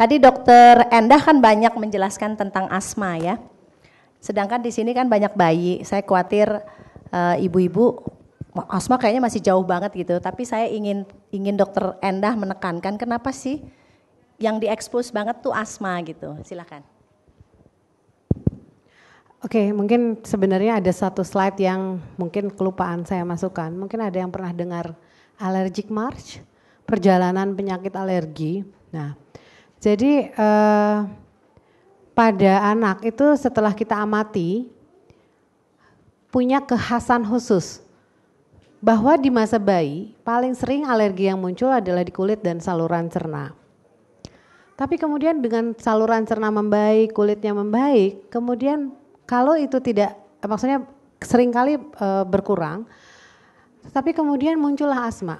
Tadi dokter Endah kan banyak menjelaskan tentang asma ya. Sedangkan di sini kan banyak bayi. Saya khawatir ibu eh, ibu-ibu asma kayaknya masih jauh banget gitu. Tapi saya ingin ingin dokter Endah menekankan kenapa sih yang diekspos banget tuh asma gitu. Silakan. Oke, okay, mungkin sebenarnya ada satu slide yang mungkin kelupaan saya masukkan. Mungkin ada yang pernah dengar allergic march, perjalanan penyakit alergi. Nah, jadi eh, pada anak itu setelah kita amati punya kekhasan khusus bahwa di masa bayi paling sering alergi yang muncul adalah di kulit dan saluran cerna. Tapi kemudian dengan saluran cerna membaik, kulitnya membaik, kemudian kalau itu tidak eh, maksudnya seringkali e, berkurang, tapi kemudian muncullah asma.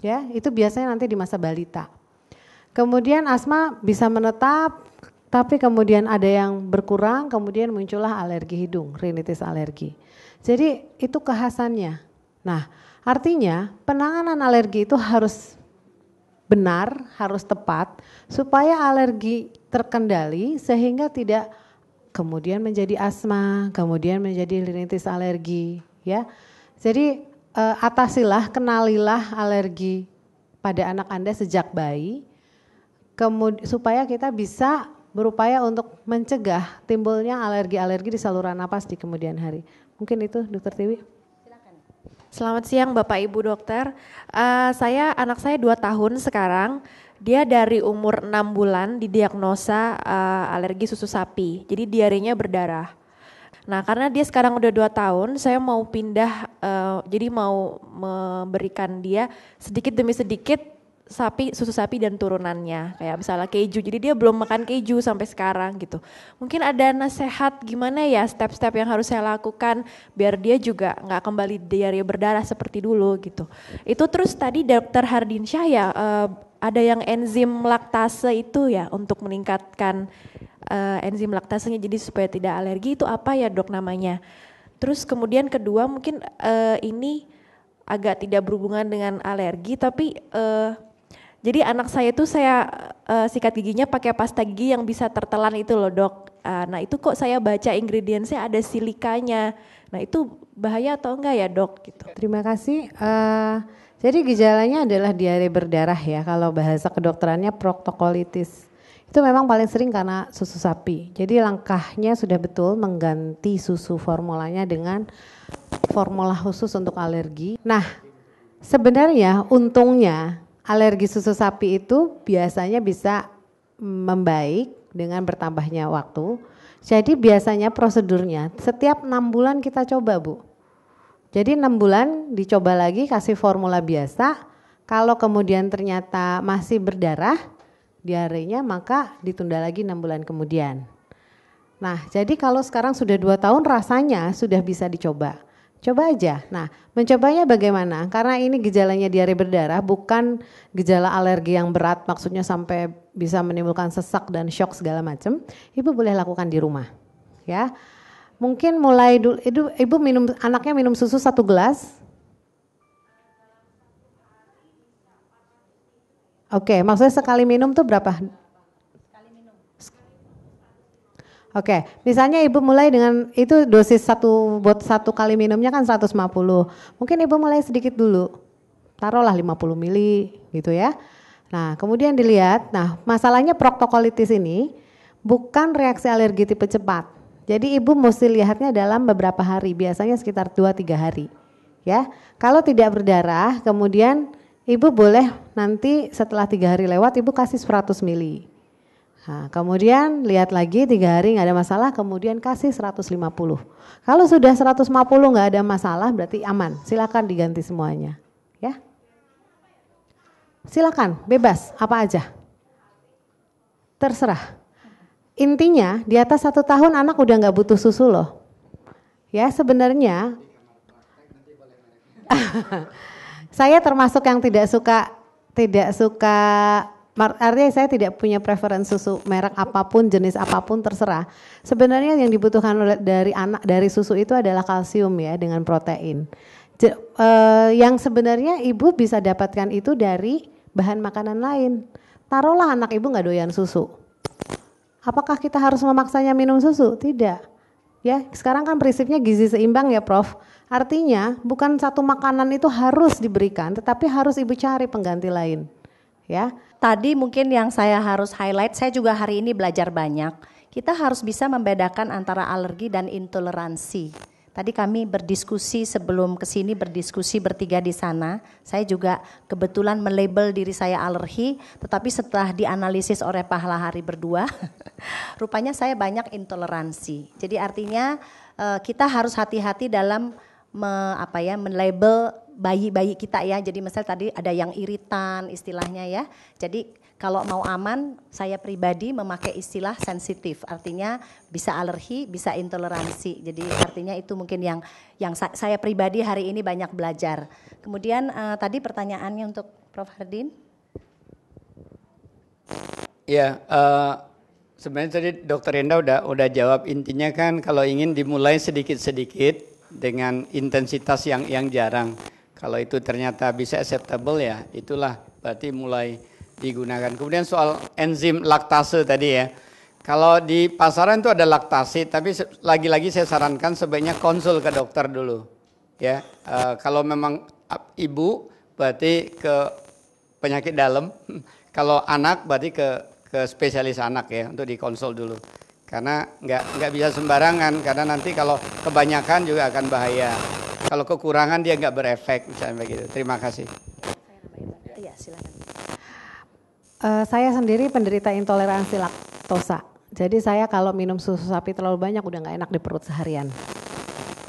Ya, itu biasanya nanti di masa balita. Kemudian asma bisa menetap, tapi kemudian ada yang berkurang, kemudian muncullah alergi hidung, rinitis alergi. Jadi itu kehasannya. Nah, artinya penanganan alergi itu harus benar, harus tepat supaya alergi terkendali sehingga tidak kemudian menjadi asma, kemudian menjadi rinitis alergi, ya. Jadi eh, atasilah, kenalilah alergi pada anak Anda sejak bayi Kemud supaya kita bisa berupaya untuk mencegah timbulnya alergi-alergi di saluran napas di kemudian hari. Mungkin itu Dokter Tiwi. Selamat siang Bapak Ibu Dokter. Uh, saya anak saya 2 tahun sekarang. Dia dari umur 6 bulan didiagnosa uh, alergi susu sapi. Jadi diarenya berdarah. Nah, karena dia sekarang udah dua tahun, saya mau pindah, uh, jadi mau memberikan dia sedikit demi sedikit sapi susu sapi dan turunannya kayak misalnya keju jadi dia belum makan keju sampai sekarang gitu mungkin ada nasihat gimana ya step-step yang harus saya lakukan biar dia juga nggak kembali diare berdarah seperti dulu gitu itu terus tadi dokter Hardinsyah ya eh, ada yang enzim laktase itu ya untuk meningkatkan eh, enzim laktasenya jadi supaya tidak alergi itu apa ya dok namanya terus kemudian kedua mungkin eh, ini agak tidak berhubungan dengan alergi tapi jadi anak saya itu saya uh, sikat giginya pakai pasta gigi yang bisa tertelan itu loh dok. Uh, nah itu kok saya baca ingredientsnya ada silikanya. Nah itu bahaya atau enggak ya dok? Gitu. Terima kasih. Uh, jadi gejalanya adalah diare berdarah ya kalau bahasa kedokterannya proktokolitis. Itu memang paling sering karena susu sapi. Jadi langkahnya sudah betul mengganti susu formulanya dengan formula khusus untuk alergi. Nah, sebenarnya untungnya alergi susu sapi itu biasanya bisa membaik dengan bertambahnya waktu. Jadi biasanya prosedurnya setiap enam bulan kita coba bu. Jadi enam bulan dicoba lagi kasih formula biasa. Kalau kemudian ternyata masih berdarah diarenya maka ditunda lagi enam bulan kemudian. Nah jadi kalau sekarang sudah dua tahun rasanya sudah bisa dicoba. Coba aja. Nah, mencobanya bagaimana? Karena ini gejalanya diare berdarah, bukan gejala alergi yang berat, maksudnya sampai bisa menimbulkan sesak dan shock segala macam. Ibu boleh lakukan di rumah, ya. Mungkin mulai dulu, ibu, ibu minum anaknya minum susu satu gelas. Oke, maksudnya sekali minum tuh berapa? Oke, okay. misalnya ibu mulai dengan itu dosis satu buat satu kali minumnya kan 150. Mungkin ibu mulai sedikit dulu. Taruhlah 50 mili gitu ya. Nah, kemudian dilihat. Nah, masalahnya proktokolitis ini bukan reaksi alergi tipe cepat. Jadi ibu mesti lihatnya dalam beberapa hari, biasanya sekitar 2-3 hari. Ya, kalau tidak berdarah, kemudian ibu boleh nanti setelah tiga hari lewat ibu kasih 100 mili Nah, kemudian lihat lagi tiga hari nggak ada masalah, kemudian kasih 150. Kalau sudah 150 nggak ada masalah berarti aman. Silakan diganti semuanya, ya. Silakan, bebas, apa aja. Terserah. Intinya di atas satu tahun anak udah nggak butuh susu loh. Ya sebenarnya saya termasuk yang tidak suka tidak suka artinya saya tidak punya preferensi susu merek apapun jenis apapun terserah. Sebenarnya yang dibutuhkan oleh dari anak dari susu itu adalah kalsium ya dengan protein. Je, eh, yang sebenarnya ibu bisa dapatkan itu dari bahan makanan lain. Taruhlah anak ibu nggak doyan susu. Apakah kita harus memaksanya minum susu? Tidak. Ya, sekarang kan prinsipnya gizi seimbang ya, Prof. Artinya bukan satu makanan itu harus diberikan, tetapi harus ibu cari pengganti lain ya. Tadi mungkin yang saya harus highlight, saya juga hari ini belajar banyak. Kita harus bisa membedakan antara alergi dan intoleransi. Tadi kami berdiskusi sebelum ke sini berdiskusi bertiga di sana. Saya juga kebetulan melabel diri saya alergi, tetapi setelah dianalisis oleh Pahala Hari berdua, rupanya saya banyak intoleransi. Jadi artinya eh, kita harus hati-hati dalam me, apa ya, melabel bayi-bayi kita ya. Jadi misalnya tadi ada yang iritan istilahnya ya. Jadi kalau mau aman saya pribadi memakai istilah sensitif. Artinya bisa alergi, bisa intoleransi. Jadi artinya itu mungkin yang yang saya pribadi hari ini banyak belajar. Kemudian uh, tadi pertanyaannya untuk Prof Hardin. Ya, uh, sebenarnya tadi Dokter Enda udah udah jawab intinya kan kalau ingin dimulai sedikit-sedikit dengan intensitas yang yang jarang. Kalau itu ternyata bisa acceptable ya, itulah berarti mulai digunakan. Kemudian soal enzim laktase tadi ya. Kalau di pasaran itu ada laktase, tapi lagi-lagi saya sarankan sebaiknya konsul ke dokter dulu. Ya, uh, kalau memang ibu berarti ke penyakit dalam, kalau anak berarti ke ke spesialis anak ya untuk dikonsul dulu karena nggak nggak bisa sembarangan karena nanti kalau kebanyakan juga akan bahaya kalau kekurangan dia nggak berefek misalnya begitu terima kasih ya uh, saya sendiri penderita intoleransi laktosa jadi saya kalau minum susu sapi terlalu banyak udah nggak enak di perut seharian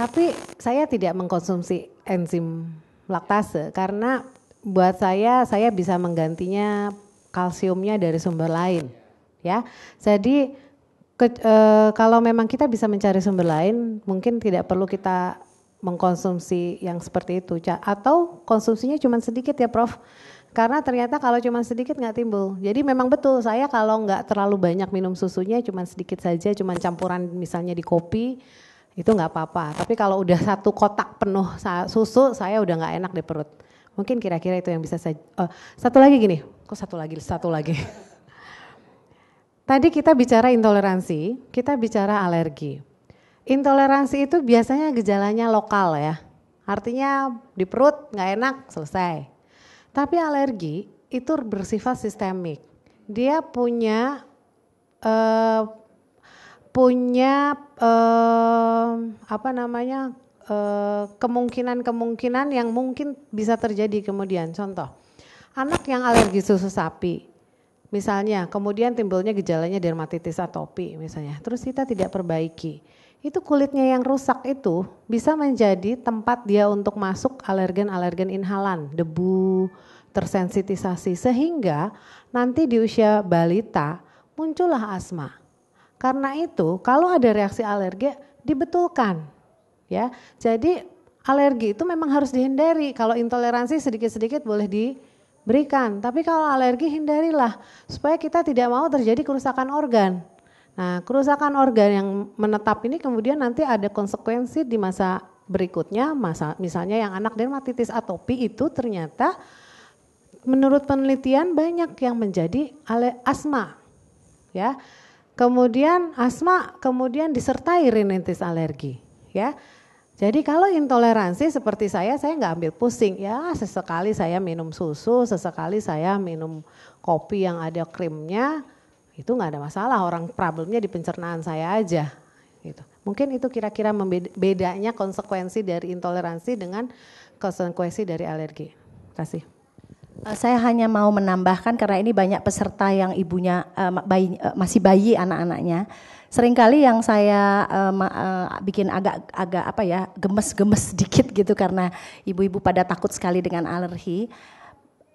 tapi saya tidak mengkonsumsi enzim laktase karena buat saya saya bisa menggantinya kalsiumnya dari sumber lain ya jadi ke, e, kalau memang kita bisa mencari sumber lain, mungkin tidak perlu kita mengkonsumsi yang seperti itu. Atau konsumsinya cuma sedikit ya Prof. Karena ternyata kalau cuma sedikit nggak timbul. Jadi memang betul saya kalau nggak terlalu banyak minum susunya cuma sedikit saja, cuma campuran misalnya di kopi itu nggak apa-apa. Tapi kalau udah satu kotak penuh susu saya udah nggak enak di perut. Mungkin kira-kira itu yang bisa saya. Uh, satu lagi gini, kok satu lagi, satu lagi. Tadi kita bicara intoleransi, kita bicara alergi. Intoleransi itu biasanya gejalanya lokal ya. Artinya di perut nggak enak, selesai. Tapi alergi itu bersifat sistemik. Dia punya uh, punya uh, apa namanya kemungkinan eh, kemungkinan-kemungkinan yang mungkin bisa terjadi kemudian. Contoh, anak yang alergi susu sapi Misalnya, kemudian timbulnya gejalanya dermatitis atopi misalnya. Terus kita tidak perbaiki. Itu kulitnya yang rusak itu bisa menjadi tempat dia untuk masuk alergen-alergen inhalan, debu, tersensitisasi sehingga nanti di usia balita muncullah asma. Karena itu, kalau ada reaksi alergi dibetulkan. Ya. Jadi alergi itu memang harus dihindari. Kalau intoleransi sedikit-sedikit boleh di berikan. Tapi kalau alergi hindarilah supaya kita tidak mau terjadi kerusakan organ. Nah, kerusakan organ yang menetap ini kemudian nanti ada konsekuensi di masa berikutnya, masa misalnya yang anak dermatitis atopi itu ternyata menurut penelitian banyak yang menjadi asma. Ya. Kemudian asma kemudian disertai rinitis alergi, ya. Jadi kalau intoleransi seperti saya, saya nggak ambil pusing. Ya sesekali saya minum susu, sesekali saya minum kopi yang ada krimnya, itu nggak ada masalah. Orang problemnya di pencernaan saya aja. Gitu. Mungkin itu kira-kira bedanya konsekuensi dari intoleransi dengan konsekuensi dari alergi. Terima kasih. Eh, saya hanya mau menambahkan karena ini banyak peserta yang ibunya eh, eh, masih bayi anak-anaknya seringkali yang saya um, uh, bikin agak agak apa ya gemes-gemes sedikit gitu karena ibu-ibu pada takut sekali dengan alergi.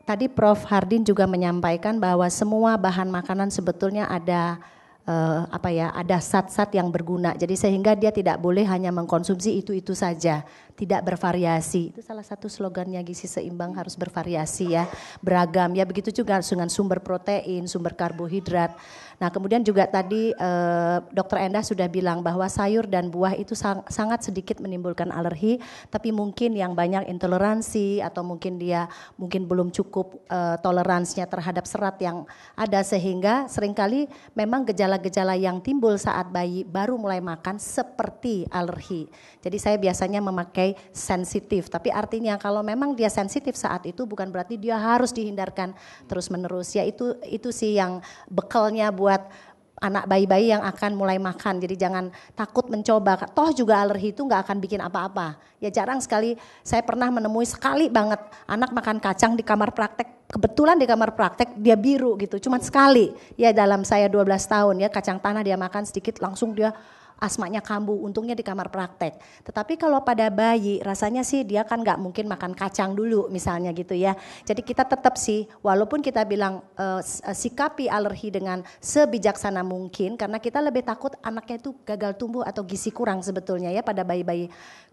Tadi Prof Hardin juga menyampaikan bahwa semua bahan makanan sebetulnya ada uh, apa ya ada sat-sat yang berguna. Jadi sehingga dia tidak boleh hanya mengkonsumsi itu-itu saja, tidak bervariasi. Itu salah satu slogannya gizi seimbang harus bervariasi ya, beragam. Ya begitu juga dengan sumber protein, sumber karbohidrat Nah, kemudian juga tadi eh, Dokter Endah sudah bilang bahwa sayur dan buah itu sang, sangat sedikit menimbulkan alergi, tapi mungkin yang banyak intoleransi atau mungkin dia mungkin belum cukup eh, toleransinya terhadap serat yang ada sehingga seringkali memang gejala-gejala yang timbul saat bayi baru mulai makan seperti alergi. Jadi saya biasanya memakai sensitif, tapi artinya kalau memang dia sensitif saat itu bukan berarti dia harus dihindarkan terus-menerus. Ya itu itu sih yang bekalnya buat buat anak bayi-bayi yang akan mulai makan. Jadi jangan takut mencoba. Toh juga alergi itu nggak akan bikin apa-apa. Ya jarang sekali saya pernah menemui sekali banget anak makan kacang di kamar praktek. Kebetulan di kamar praktek dia biru gitu. Cuman sekali ya dalam saya 12 tahun ya kacang tanah dia makan sedikit langsung dia asmanya kambuh, untungnya di kamar praktek. Tetapi kalau pada bayi rasanya sih dia kan nggak mungkin makan kacang dulu misalnya gitu ya. Jadi kita tetap sih walaupun kita bilang uh, sikapi alergi dengan sebijaksana mungkin karena kita lebih takut anaknya itu gagal tumbuh atau gizi kurang sebetulnya ya pada bayi-bayi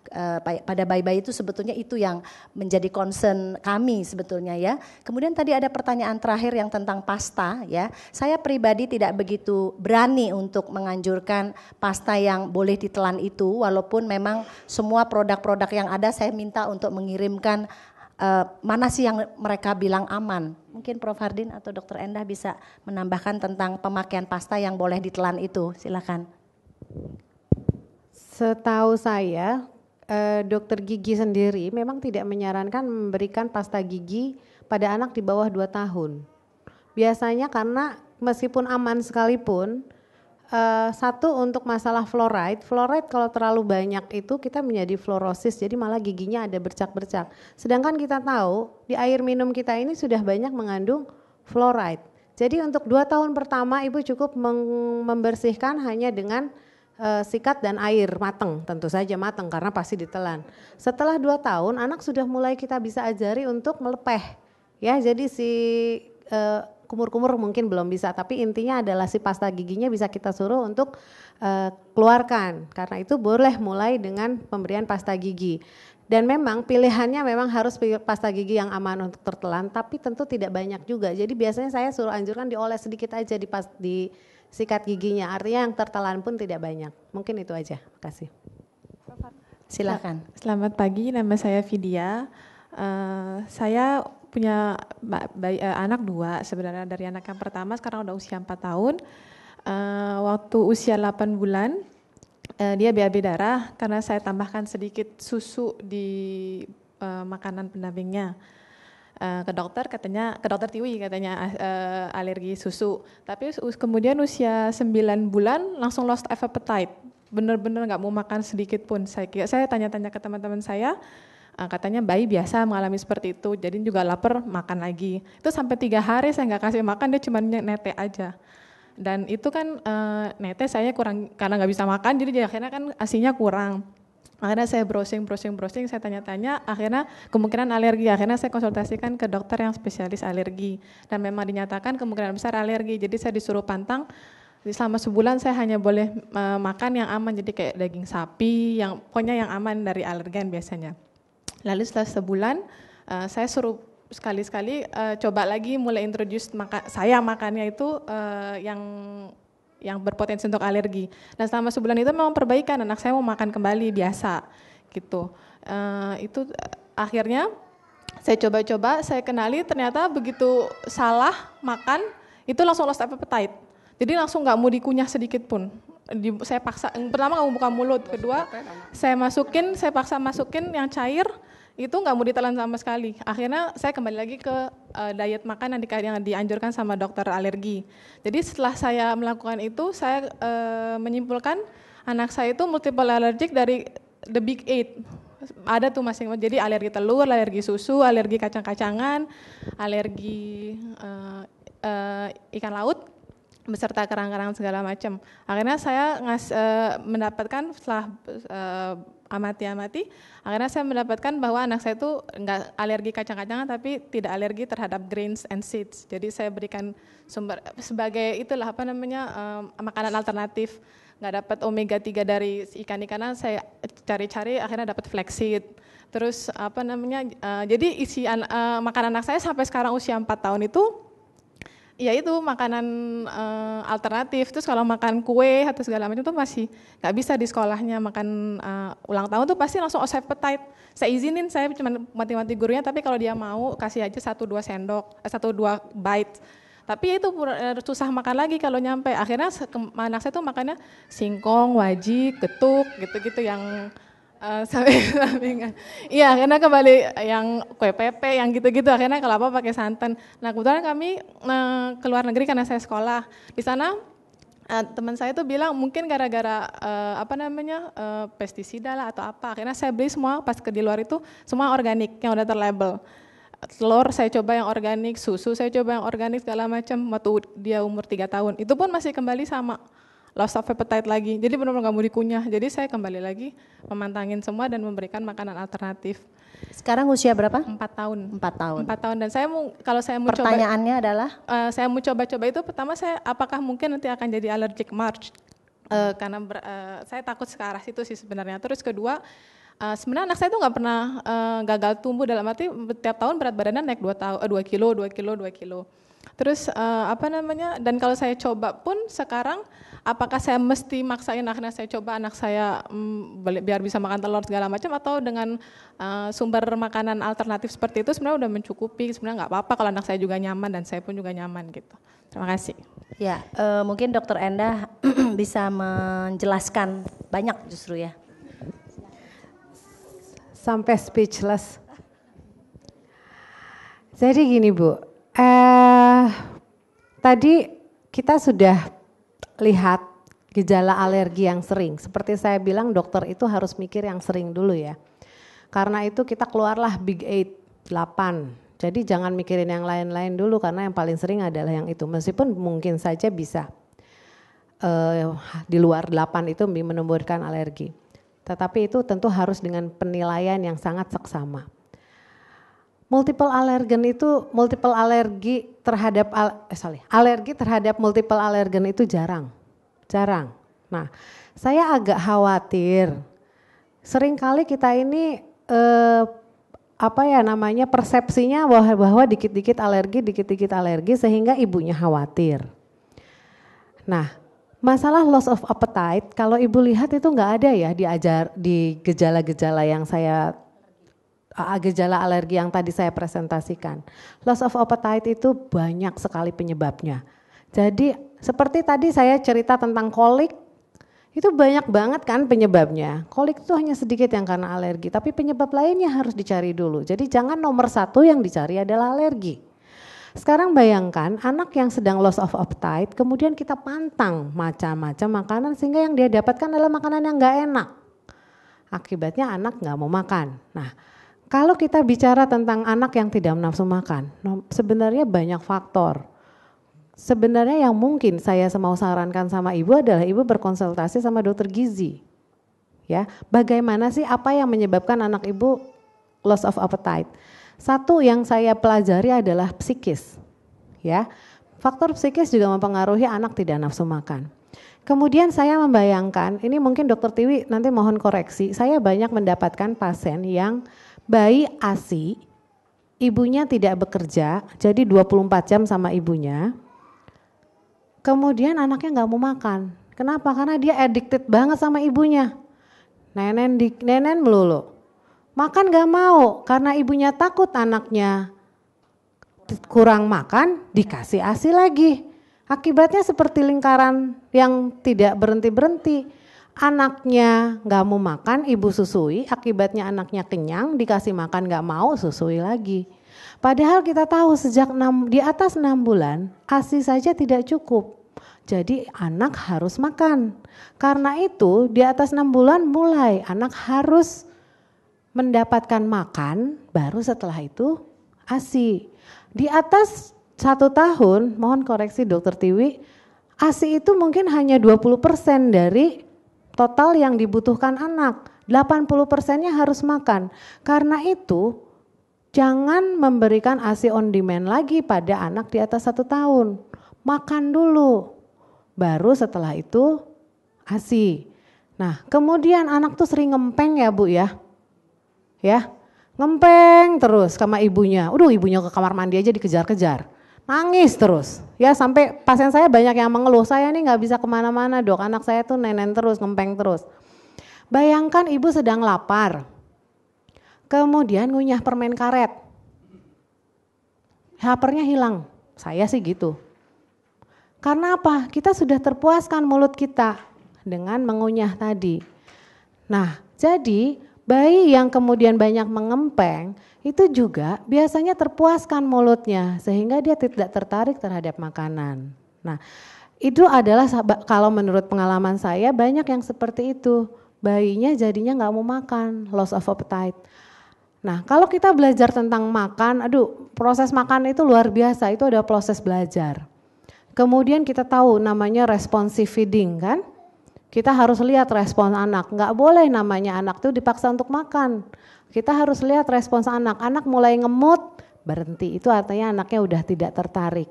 Eh, pada bayi-bayi itu sebetulnya itu yang menjadi concern kami sebetulnya ya. Kemudian tadi ada pertanyaan terakhir yang tentang pasta ya. Saya pribadi tidak begitu berani untuk menganjurkan pasta yang boleh ditelan itu walaupun memang semua produk-produk yang ada saya minta untuk mengirimkan uh, mana sih yang mereka bilang aman. Mungkin Prof. Hardin atau Dr. Endah bisa menambahkan tentang pemakaian pasta yang boleh ditelan itu. Silakan. Setahu saya Eh, dokter gigi sendiri memang tidak menyarankan memberikan pasta gigi pada anak di bawah 2 tahun. Biasanya karena meskipun aman sekalipun eh, satu untuk masalah fluoride, fluoride kalau terlalu banyak itu kita menjadi fluorosis, jadi malah giginya ada bercak-bercak. Sedangkan kita tahu di air minum kita ini sudah banyak mengandung fluoride. Jadi untuk dua tahun pertama ibu cukup membersihkan hanya dengan uh, sikat dan air mateng, tentu saja mateng karena pasti ditelan. Setelah dua tahun anak sudah mulai kita bisa ajari untuk melepeh, ya jadi si kumur eh, kumur-kumur mungkin belum bisa, tapi intinya adalah si pasta giginya bisa kita suruh untuk uh, keluarkan. Karena itu boleh mulai dengan pemberian pasta gigi. Dan memang pilihannya memang harus pasta gigi yang aman untuk tertelan, tapi tentu tidak banyak juga. Jadi biasanya saya suruh anjurkan dioles sedikit aja di pas di sikat giginya. Artinya yang tertelan pun tidak banyak. Mungkin itu aja. kasih Silakan. Selamat pagi, nama saya Vidya. Uh, saya punya bayi, uh, eh, anak dua sebenarnya dari anak yang pertama sekarang udah usia 4 tahun. Uh, waktu usia 8 bulan uh, dia BAB darah karena saya tambahkan sedikit susu di uh, makanan pendampingnya. Eh, ke dokter katanya ke dokter Tiwi katanya uh, alergi susu. Tapi kemudian usia 9 bulan langsung lost appetite. Bener-bener nggak mau makan sedikit pun. Saya saya tanya-tanya ke teman-teman saya uh, katanya bayi biasa mengalami seperti itu. Jadi juga lapar makan lagi. Itu sampai tiga hari saya nggak kasih makan dia cuma nete aja dan itu kan e, nete saya kurang karena nggak bisa makan jadi akhirnya kan asinya kurang akhirnya saya browsing browsing browsing saya tanya-tanya akhirnya kemungkinan alergi akhirnya saya konsultasikan ke dokter yang spesialis alergi dan memang dinyatakan kemungkinan besar alergi jadi saya disuruh pantang selama sebulan saya hanya boleh e, makan yang aman jadi kayak daging sapi yang pokoknya yang aman dari alergen biasanya lalu setelah sebulan e, saya suruh sekali-sekali uh, coba lagi mulai introduce maka saya makannya itu uh, yang yang berpotensi untuk alergi. Dan nah, selama sebulan itu memang perbaikan, anak saya mau makan kembali biasa gitu. Uh, itu eh, akhirnya saya coba-coba, saya kenali ternyata begitu salah makan itu langsung lost appetite. Jadi langsung nggak mau dikunyah sedikit pun. Di, saya paksa, pertama kamu buka mulut, kedua ya saya masukin, saya paksa masukin yang cair, itu nggak mau ditelan sama sekali. Akhirnya saya kembali lagi ke uh, diet makanan yang, yang dianjurkan sama dokter alergi. Jadi setelah saya melakukan itu, saya uh, menyimpulkan anak saya itu multiple allergic dari the big eight. Ada tuh masing-masing. Jadi alergi telur, alergi susu, alergi kacang-kacangan, alergi uh, uh, ikan laut, beserta kerang-kerang segala macam. Akhirnya saya ngas, uh, mendapatkan setelah uh, amati-amati, akhirnya saya mendapatkan bahwa anak saya itu nggak alergi kacang-kacangan tapi tidak alergi terhadap grains and seeds. Jadi saya berikan sumber sebagai itulah apa namanya um, makanan alternatif. Nggak dapat omega 3 dari ikan-ikanan, saya cari-cari akhirnya dapat flaxseed. Terus apa namanya? Uh, jadi isi uh, makanan anak saya sampai sekarang usia 4 tahun itu ya itu makanan uh, alternatif terus kalau makan kue atau segala macam itu masih nggak bisa di sekolahnya makan uh, ulang tahun tuh pasti langsung osep petait saya izinin saya cuma mati-mati gurunya tapi kalau dia mau kasih aja satu dua sendok eh, satu dua bite tapi ya itu susah makan lagi kalau nyampe akhirnya anak saya tuh makannya singkong wajik ketuk gitu-gitu yang Eh, sampai sampingan. Iya, karena kembali yang kue pepe, yang gitu-gitu, akhirnya kalau apa pakai santan. Nah, kebetulan kami uh, ke luar negeri karena saya sekolah. Di sana uh, teman saya itu bilang mungkin gara-gara uh, apa namanya uh, pestisida lah atau apa. Akhirnya saya beli semua pas ke di luar itu semua organik yang udah terlabel. Telur saya coba yang organik, susu saya coba yang organik segala macam waktu dia umur tiga tahun. Itu pun masih kembali sama loss of appetite lagi. Jadi benar-benar nggak mau dikunyah. Jadi saya kembali lagi memantangin semua dan memberikan makanan alternatif. Sekarang usia berapa? Empat tahun. Empat tahun. Empat tahun dan saya mau kalau saya mau pertanyaannya coba, adalah uh, saya mau coba-coba itu pertama saya apakah mungkin nanti akan jadi allergic march uh, karena ber, uh, saya takut ke arah situ sih sebenarnya. Terus kedua Uh, sebenarnya anak saya itu nggak pernah uh, gagal tumbuh dalam arti tiap tahun berat badannya naik dua tahun dua kilo, dua kilo, dua kilo. Terus uh, apa namanya? Dan kalau saya coba pun sekarang apakah saya mesti maksain akhirnya saya coba anak saya mm, biar bisa makan telur segala macam atau dengan uh, sumber makanan alternatif seperti itu sebenarnya udah mencukupi sebenarnya nggak apa-apa kalau anak saya juga nyaman dan saya pun juga nyaman gitu terima kasih ya uh, mungkin dokter Endah bisa menjelaskan banyak justru ya sampai speechless jadi gini Bu, uh, tadi kita sudah lihat gejala alergi yang sering. Seperti saya bilang dokter itu harus mikir yang sering dulu ya. Karena itu kita keluarlah big eight, delapan. Jadi jangan mikirin yang lain-lain dulu karena yang paling sering adalah yang itu. Meskipun mungkin saja bisa uh, di luar delapan itu menimbulkan alergi. Tetapi itu tentu harus dengan penilaian yang sangat seksama multiple alergen itu multiple alergi terhadap al, eh, sorry, alergi terhadap multiple alergen itu jarang. Jarang. Nah, saya agak khawatir. Seringkali kita ini eh, apa ya namanya persepsinya bahwa bahwa dikit-dikit alergi, dikit-dikit alergi sehingga ibunya khawatir. Nah, masalah loss of appetite kalau ibu lihat itu nggak ada ya diajar di gejala-gejala yang saya Ah, gejala alergi yang tadi saya presentasikan. Loss of appetite itu banyak sekali penyebabnya. Jadi seperti tadi saya cerita tentang kolik, itu banyak banget kan penyebabnya. Kolik itu hanya sedikit yang karena alergi, tapi penyebab lainnya harus dicari dulu. Jadi jangan nomor satu yang dicari adalah alergi. Sekarang bayangkan anak yang sedang loss of appetite, kemudian kita pantang macam-macam makanan sehingga yang dia dapatkan adalah makanan yang nggak enak. Akibatnya anak nggak mau makan. Nah, kalau kita bicara tentang anak yang tidak menafsu makan, sebenarnya banyak faktor. Sebenarnya yang mungkin saya mau sarankan sama ibu adalah ibu berkonsultasi sama dokter gizi. Ya, bagaimana sih apa yang menyebabkan anak ibu loss of appetite? Satu yang saya pelajari adalah psikis. Ya. Faktor psikis juga mempengaruhi anak tidak nafsu makan. Kemudian saya membayangkan, ini mungkin dokter Tiwi nanti mohon koreksi, saya banyak mendapatkan pasien yang bayi ASI ibunya tidak bekerja, jadi 24 jam sama ibunya. Kemudian anaknya nggak mau makan. Kenapa? Karena dia addicted banget sama ibunya. Nenen di, nenen melulu. Makan nggak mau karena ibunya takut anaknya kurang makan dikasih asi lagi. Akibatnya seperti lingkaran yang tidak berhenti-berhenti anaknya nggak mau makan, ibu susui, akibatnya anaknya kenyang, dikasih makan nggak mau, susui lagi. Padahal kita tahu sejak 6, di atas enam bulan, ASI saja tidak cukup. Jadi anak harus makan. Karena itu di atas enam bulan mulai anak harus mendapatkan makan, baru setelah itu ASI. Di atas satu tahun, mohon koreksi dokter Tiwi, ASI itu mungkin hanya 20% dari total yang dibutuhkan anak. 80 persennya harus makan. Karena itu jangan memberikan ASI on demand lagi pada anak di atas satu tahun. Makan dulu. Baru setelah itu ASI. Nah kemudian anak tuh sering ngempeng ya bu ya. Ya ngempeng terus sama ibunya. Udah ibunya ke kamar mandi aja dikejar-kejar nangis terus. Ya sampai pasien saya banyak yang mengeluh, saya ini nggak bisa kemana-mana dok, anak saya tuh nenen terus, ngempeng terus. Bayangkan ibu sedang lapar, kemudian ngunyah permen karet. Hapernya hilang, saya sih gitu. Karena apa? Kita sudah terpuaskan mulut kita dengan mengunyah tadi. Nah, jadi bayi yang kemudian banyak mengempeng, itu juga biasanya terpuaskan mulutnya sehingga dia tidak tertarik terhadap makanan. Nah, itu adalah kalau menurut pengalaman saya banyak yang seperti itu. Bayinya jadinya nggak mau makan, loss of appetite. Nah, kalau kita belajar tentang makan, aduh, proses makan itu luar biasa, itu ada proses belajar. Kemudian kita tahu namanya responsive feeding kan? Kita harus lihat respon anak. Nggak boleh namanya anak tuh dipaksa untuk makan. Kita harus lihat respons anak. Anak mulai ngemut, berhenti. Itu artinya anaknya udah tidak tertarik.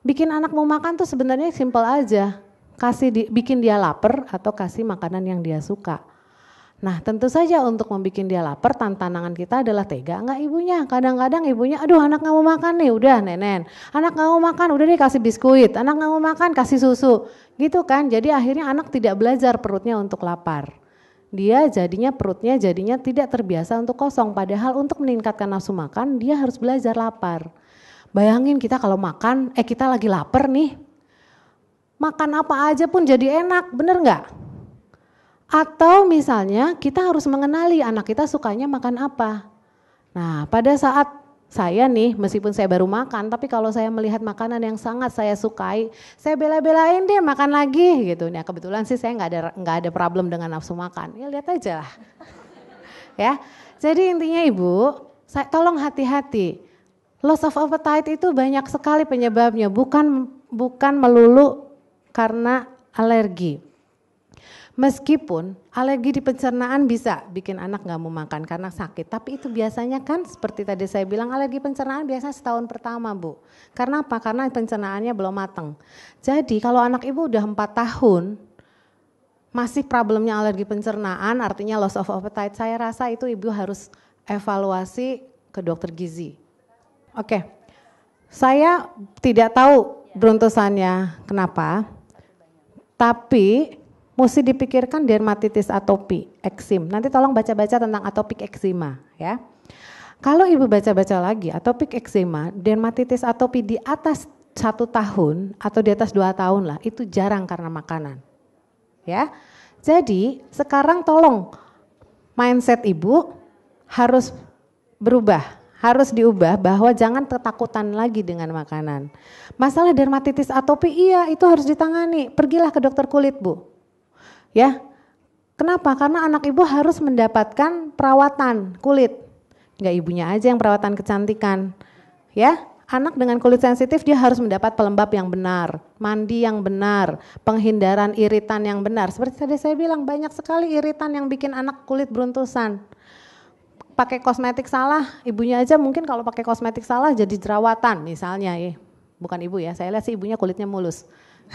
Bikin anak mau makan tuh sebenarnya simpel aja. Kasih di, bikin dia lapar atau kasih makanan yang dia suka Nah tentu saja untuk membuat dia lapar tantangan kita adalah tega nggak ibunya. Kadang-kadang ibunya aduh anak nggak mau makan nih udah nenen. Anak nggak mau makan udah deh kasih biskuit. Anak nggak mau makan kasih susu. Gitu kan jadi akhirnya anak tidak belajar perutnya untuk lapar. Dia jadinya perutnya jadinya tidak terbiasa untuk kosong. Padahal untuk meningkatkan nafsu makan dia harus belajar lapar. Bayangin kita kalau makan, eh kita lagi lapar nih. Makan apa aja pun jadi enak, bener nggak? Atau misalnya kita harus mengenali anak kita sukanya makan apa. Nah, pada saat saya nih, meskipun saya baru makan, tapi kalau saya melihat makanan yang sangat saya sukai, saya bela-belain deh makan lagi gitu. Nah kebetulan sih saya nggak ada nggak ada problem dengan nafsu makan. Ya lihat aja lah. ya, jadi intinya ibu, saya, tolong hati-hati. Loss of appetite itu banyak sekali penyebabnya, bukan bukan melulu karena alergi. Meskipun alergi di pencernaan bisa bikin anak nggak mau makan karena sakit, tapi itu biasanya kan seperti tadi saya bilang alergi pencernaan biasanya setahun pertama bu. Karena apa? Karena pencernaannya belum matang. Jadi kalau anak ibu udah empat tahun masih problemnya alergi pencernaan, artinya loss of appetite, saya rasa itu ibu harus evaluasi ke dokter gizi. Oke, okay. saya tidak tahu ya. beruntusannya kenapa, tapi mesti dipikirkan dermatitis atopi, eksim. Nanti tolong baca-baca tentang atopik eksima ya. Kalau ibu baca-baca lagi atopik eksima, dermatitis atopi di atas satu tahun atau di atas dua tahun lah, itu jarang karena makanan. Ya, jadi sekarang tolong mindset ibu harus berubah, harus diubah bahwa jangan ketakutan lagi dengan makanan. Masalah dermatitis atopi iya itu harus ditangani. Pergilah ke dokter kulit bu, Ya. Kenapa? Karena anak ibu harus mendapatkan perawatan kulit. Enggak ibunya aja yang perawatan kecantikan. Ya, anak dengan kulit sensitif dia harus mendapat pelembab yang benar, mandi yang benar, penghindaran iritan yang benar. Seperti tadi saya bilang banyak sekali iritan yang bikin anak kulit beruntusan pakai kosmetik salah, ibunya aja mungkin kalau pakai kosmetik salah jadi jerawatan misalnya eh, Bukan ibu ya, saya lihat sih ibunya kulitnya mulus.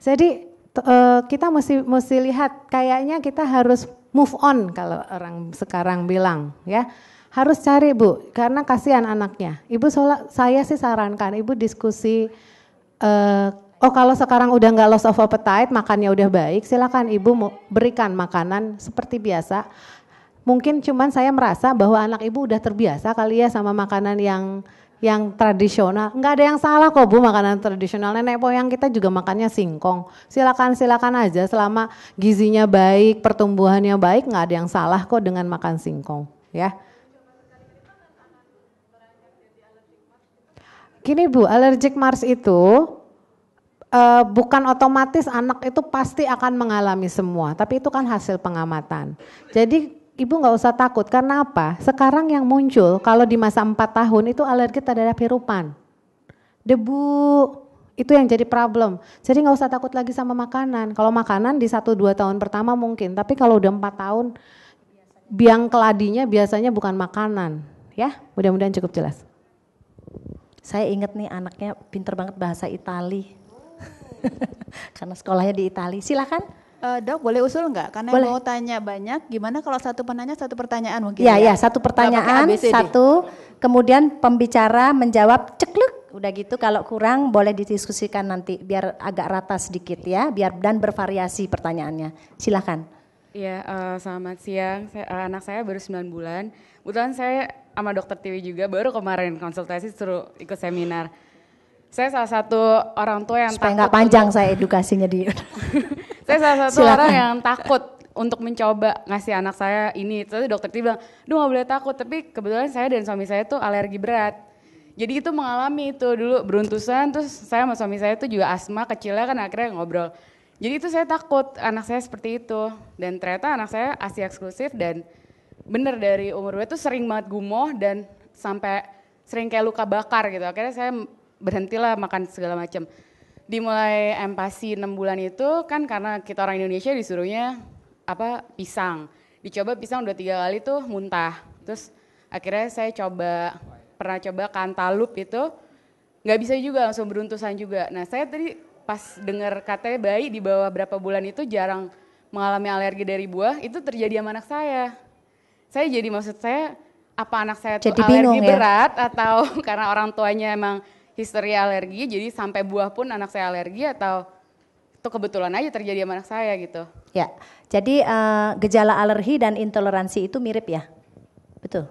jadi Eh, kita mesti mesti lihat kayaknya kita harus move on kalau orang sekarang bilang ya harus cari bu karena kasihan anaknya ibu saya sih sarankan ibu diskusi uh, oh kalau sekarang udah nggak loss of appetite makannya udah baik silakan ibu berikan makanan seperti biasa mungkin cuman saya merasa bahwa anak ibu udah terbiasa kali ya sama makanan yang yang tradisional. nggak ada yang salah kok Bu makanan tradisional. Nenek moyang kita juga makannya singkong. Silakan silakan aja selama gizinya baik, pertumbuhannya baik, nggak ada yang salah kok dengan makan singkong, ya. kini Bu, allergic Mars itu uh, bukan otomatis anak itu pasti akan mengalami semua, tapi itu kan hasil pengamatan. Jadi Ibu nggak usah takut, karena apa? Sekarang yang muncul kalau di masa 4 tahun itu alergi terhadap hirupan. Debu, itu yang jadi problem. Jadi nggak usah takut lagi sama makanan. Kalau makanan di 1-2 tahun pertama mungkin, tapi kalau udah 4 tahun, biang keladinya biasanya bukan makanan. Ya, mudah-mudahan cukup jelas. Saya inget nih anaknya pinter banget bahasa Itali. Karena sekolahnya di Itali. Silahkan. Uh, dok boleh usul nggak? Karena boleh. mau tanya banyak, gimana kalau satu penanya satu pertanyaan mungkin? Ya ya, ya satu pertanyaan satu, kemudian pembicara menjawab cekluk. Udah gitu kalau kurang boleh didiskusikan nanti biar agak rata sedikit ya, biar dan bervariasi pertanyaannya. Silahkan. Iya, uh, selamat siang. Saya, uh, anak saya baru 9 bulan. Kebetulan saya sama dokter Tiwi juga baru kemarin konsultasi suruh ikut seminar. Saya salah satu orang tua yang supaya nggak panjang untuk... saya edukasinya di saya salah satu Silakan. orang yang takut untuk mencoba ngasih anak saya ini. Terus dokter tiba bilang, "Duh, nggak boleh takut." Tapi kebetulan saya dan suami saya tuh alergi berat. Jadi itu mengalami itu dulu beruntusan terus saya sama suami saya itu juga asma kecilnya kan akhirnya ngobrol. Jadi itu saya takut anak saya seperti itu dan ternyata anak saya ASI eksklusif dan bener dari umur gue tuh sering banget gumoh dan sampai sering kayak luka bakar gitu. Akhirnya saya berhentilah makan segala macam dimulai empasi 6 bulan itu kan karena kita orang Indonesia disuruhnya apa pisang. Dicoba pisang udah tiga kali tuh muntah. Terus akhirnya saya coba pernah coba kantalup itu nggak bisa juga langsung beruntusan juga. Nah saya tadi pas dengar katanya bayi di bawah berapa bulan itu jarang mengalami alergi dari buah itu terjadi sama anak saya. Saya jadi maksud saya apa anak saya jadi tuh alergi ya? berat atau karena orang tuanya emang Histeria alergi jadi sampai buah pun anak saya alergi atau itu kebetulan aja terjadi sama anak saya gitu. Ya, jadi uh, gejala alergi dan intoleransi itu mirip ya, betul?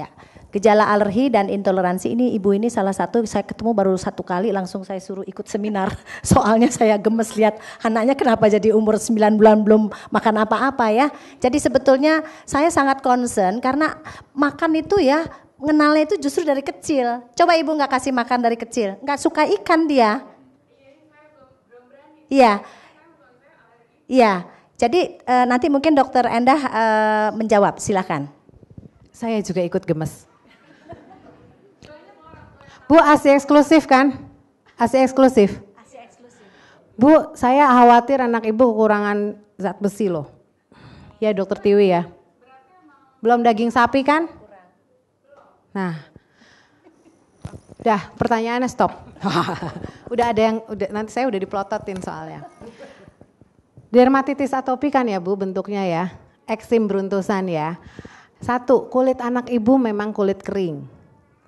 Ya, gejala alergi dan intoleransi ini ibu ini salah satu saya ketemu baru satu kali langsung saya suruh ikut seminar soalnya saya gemes lihat anaknya kenapa jadi umur 9 bulan belum makan apa-apa ya. Jadi sebetulnya saya sangat concern karena makan itu ya ngenalnya itu justru dari kecil. Coba ibu nggak kasih makan dari kecil, nggak suka ikan dia. Iya, iya. Jadi e, nanti mungkin dokter Endah e, menjawab, silakan. Saya juga ikut gemes. Bu, ASI eksklusif kan? ASI ASI eksklusif. Bu, saya khawatir anak ibu kekurangan zat besi loh. Ya dokter Tiwi ya. Belum daging sapi kan? Nah, dah pertanyaannya stop. udah ada yang udah nanti saya udah diplototin soalnya. Dermatitis atopi kan ya Bu bentuknya ya. Eksim beruntusan ya. Satu, kulit anak ibu memang kulit kering.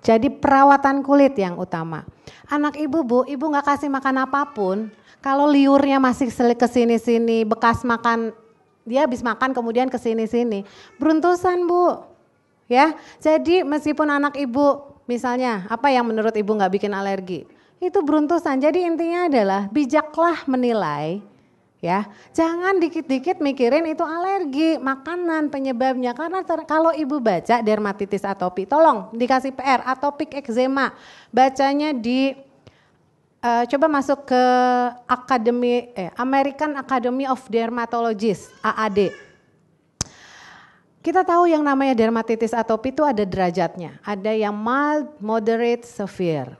Jadi perawatan kulit yang utama. Anak ibu bu, ibu nggak kasih makan apapun. Kalau liurnya masih selik ke sini-sini, bekas makan, dia habis makan kemudian ke sini-sini. Beruntusan bu ya. Jadi meskipun anak ibu misalnya apa yang menurut ibu nggak bikin alergi, itu beruntusan. Jadi intinya adalah bijaklah menilai ya. Jangan dikit-dikit mikirin itu alergi makanan penyebabnya karena ter, kalau ibu baca dermatitis atopi, tolong dikasih PR atopik eczema. Bacanya di uh, coba masuk ke Academy eh, American Academy of Dermatologists, AAD. Kita tahu yang namanya dermatitis atopi itu ada derajatnya. Ada yang mild, moderate, severe.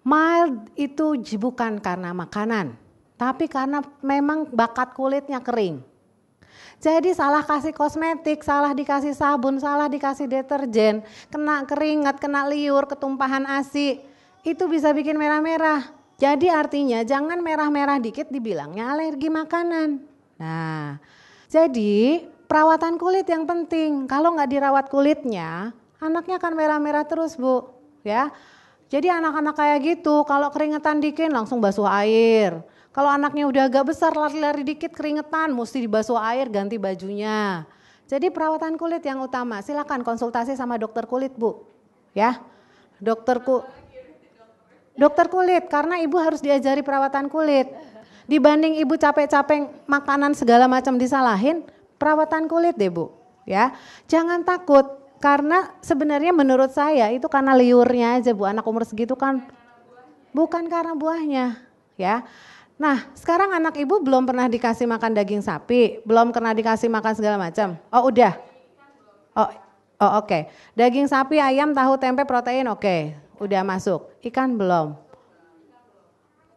Mild itu bukan karena makanan, tapi karena memang bakat kulitnya kering. Jadi salah kasih kosmetik, salah dikasih sabun, salah dikasih deterjen, kena keringat, kena liur, ketumpahan ASI, itu bisa bikin merah-merah. Jadi artinya jangan merah-merah dikit dibilangnya alergi makanan. Nah, jadi Perawatan kulit yang penting. Kalau nggak dirawat kulitnya, anaknya akan merah-merah terus, Bu. Ya. Jadi anak-anak kayak gitu, kalau keringetan dikit langsung basuh air. Kalau anaknya udah agak besar lari-lari dikit keringetan, mesti dibasuh air, ganti bajunya. Jadi perawatan kulit yang utama. Silakan konsultasi sama dokter kulit, Bu. Ya. Dokter ku Dokter kulit karena ibu harus diajari perawatan kulit. Dibanding ibu capek-capek makanan segala macam disalahin, perawatan kulit deh Bu, ya. Jangan takut karena sebenarnya menurut saya itu karena liurnya aja Bu, anak umur segitu kan bukan karena buahnya, ya. Nah, sekarang anak ibu belum pernah dikasih makan daging sapi, belum pernah dikasih makan segala macam. Oh, udah. Oh, oh oke. Okay. Daging sapi, ayam, tahu, tempe, protein oke. Okay. Udah masuk. Ikan belum.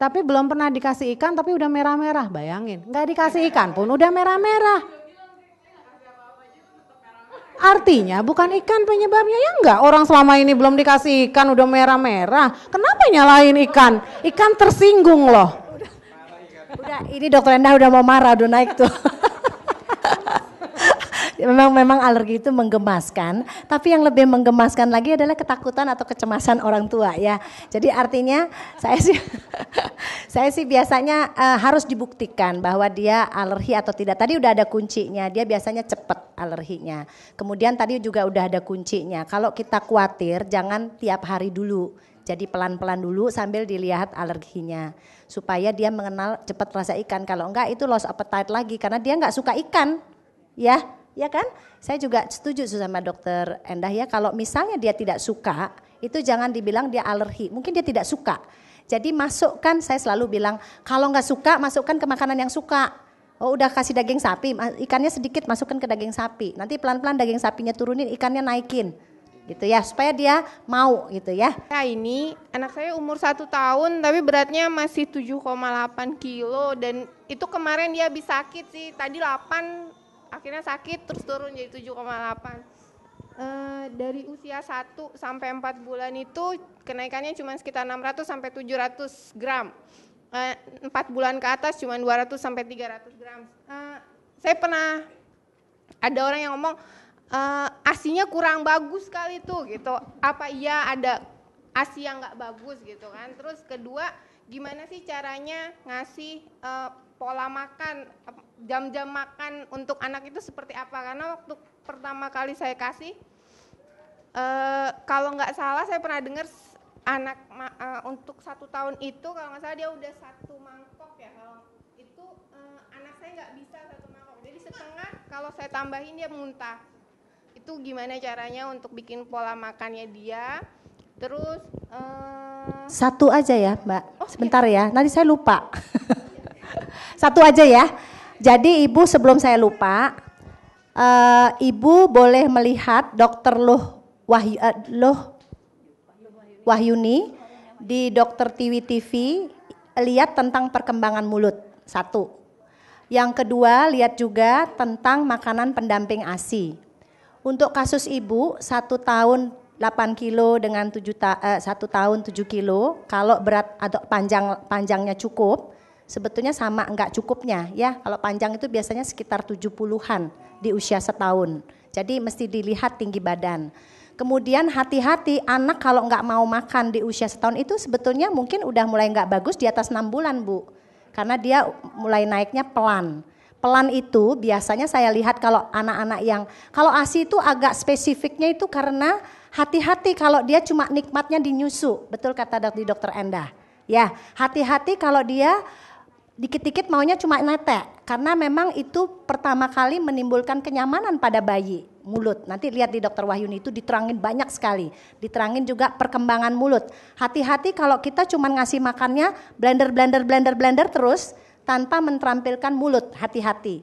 Tapi belum pernah dikasih ikan tapi udah merah-merah, bayangin. Nggak dikasih ikan pun udah merah-merah. Artinya bukan ikan penyebabnya ya enggak. Orang selama ini belum dikasih ikan udah merah-merah. Kenapa nyalain ikan? Ikan tersinggung loh. Udah, ini dokter Endah udah mau marah, udah naik tuh memang memang alergi itu menggemaskan, tapi yang lebih menggemaskan lagi adalah ketakutan atau kecemasan orang tua ya. Jadi artinya saya sih saya sih biasanya uh, harus dibuktikan bahwa dia alergi atau tidak. Tadi udah ada kuncinya, dia biasanya cepat alerginya. Kemudian tadi juga udah ada kuncinya. Kalau kita khawatir jangan tiap hari dulu. Jadi pelan-pelan dulu sambil dilihat alerginya supaya dia mengenal cepat rasa ikan. Kalau enggak itu loss appetite lagi karena dia enggak suka ikan. Ya, ya kan? Saya juga setuju sama dokter Endah ya kalau misalnya dia tidak suka itu jangan dibilang dia alergi, mungkin dia tidak suka. Jadi masukkan saya selalu bilang kalau nggak suka masukkan ke makanan yang suka. Oh udah kasih daging sapi, ikannya sedikit masukkan ke daging sapi. Nanti pelan-pelan daging sapinya turunin, ikannya naikin gitu ya supaya dia mau gitu ya. Nah ini anak saya umur satu tahun tapi beratnya masih 7,8 kilo dan itu kemarin dia habis sakit sih tadi 8 akhirnya sakit terus turun jadi 7,8 Uh, eh, dari usia 1 sampai 4 bulan itu kenaikannya cuma sekitar 600 sampai 700 gram. Uh, eh, 4 bulan ke atas cuma 200 sampai 300 gram. Uh, saya pernah ada orang yang ngomong uh, asinya kurang bagus kali tuh gitu. Apa iya ada asi yang nggak bagus gitu kan. Terus kedua gimana sih caranya ngasih uh, pola makan jam-jam makan untuk anak itu seperti apa karena waktu pertama kali saya kasih uh, kalau nggak salah saya pernah dengar anak uh, untuk satu tahun itu kalau nggak salah dia udah satu mangkok ya kalau itu uh, anak saya nggak bisa satu mangkok jadi setengah kalau saya tambahin dia muntah itu gimana caranya untuk bikin pola makannya dia terus uh, satu aja ya mbak oh, iya. sebentar iya. ya nanti saya lupa satu aja ya jadi Ibu sebelum saya lupa, uh, Ibu boleh melihat dokter Loh Wahyu, uh, Loh Wahyuni di dokter Tiwi TV lihat tentang perkembangan mulut satu. Yang kedua lihat juga tentang makanan pendamping ASI. Untuk kasus ibu satu tahun 8 kilo dengan 7 ta, eh, 1 tahun 7 kilo, kalau berat atau panjang panjangnya cukup, sebetulnya sama enggak cukupnya ya. Kalau panjang itu biasanya sekitar 70-an di usia setahun. Jadi mesti dilihat tinggi badan. Kemudian hati-hati anak kalau enggak mau makan di usia setahun itu sebetulnya mungkin udah mulai enggak bagus di atas enam bulan, Bu. Karena dia mulai naiknya pelan. Pelan itu biasanya saya lihat kalau anak-anak yang kalau ASI itu agak spesifiknya itu karena hati-hati kalau dia cuma nikmatnya di nyusu, betul kata dokter Endah. Ya, hati-hati kalau dia dikit-dikit maunya cuma netek karena memang itu pertama kali menimbulkan kenyamanan pada bayi mulut. Nanti lihat di dokter Wahyuni itu diterangin banyak sekali. Diterangin juga perkembangan mulut. Hati-hati kalau kita cuma ngasih makannya blender blender blender blender terus tanpa menterampilkan mulut. Hati-hati.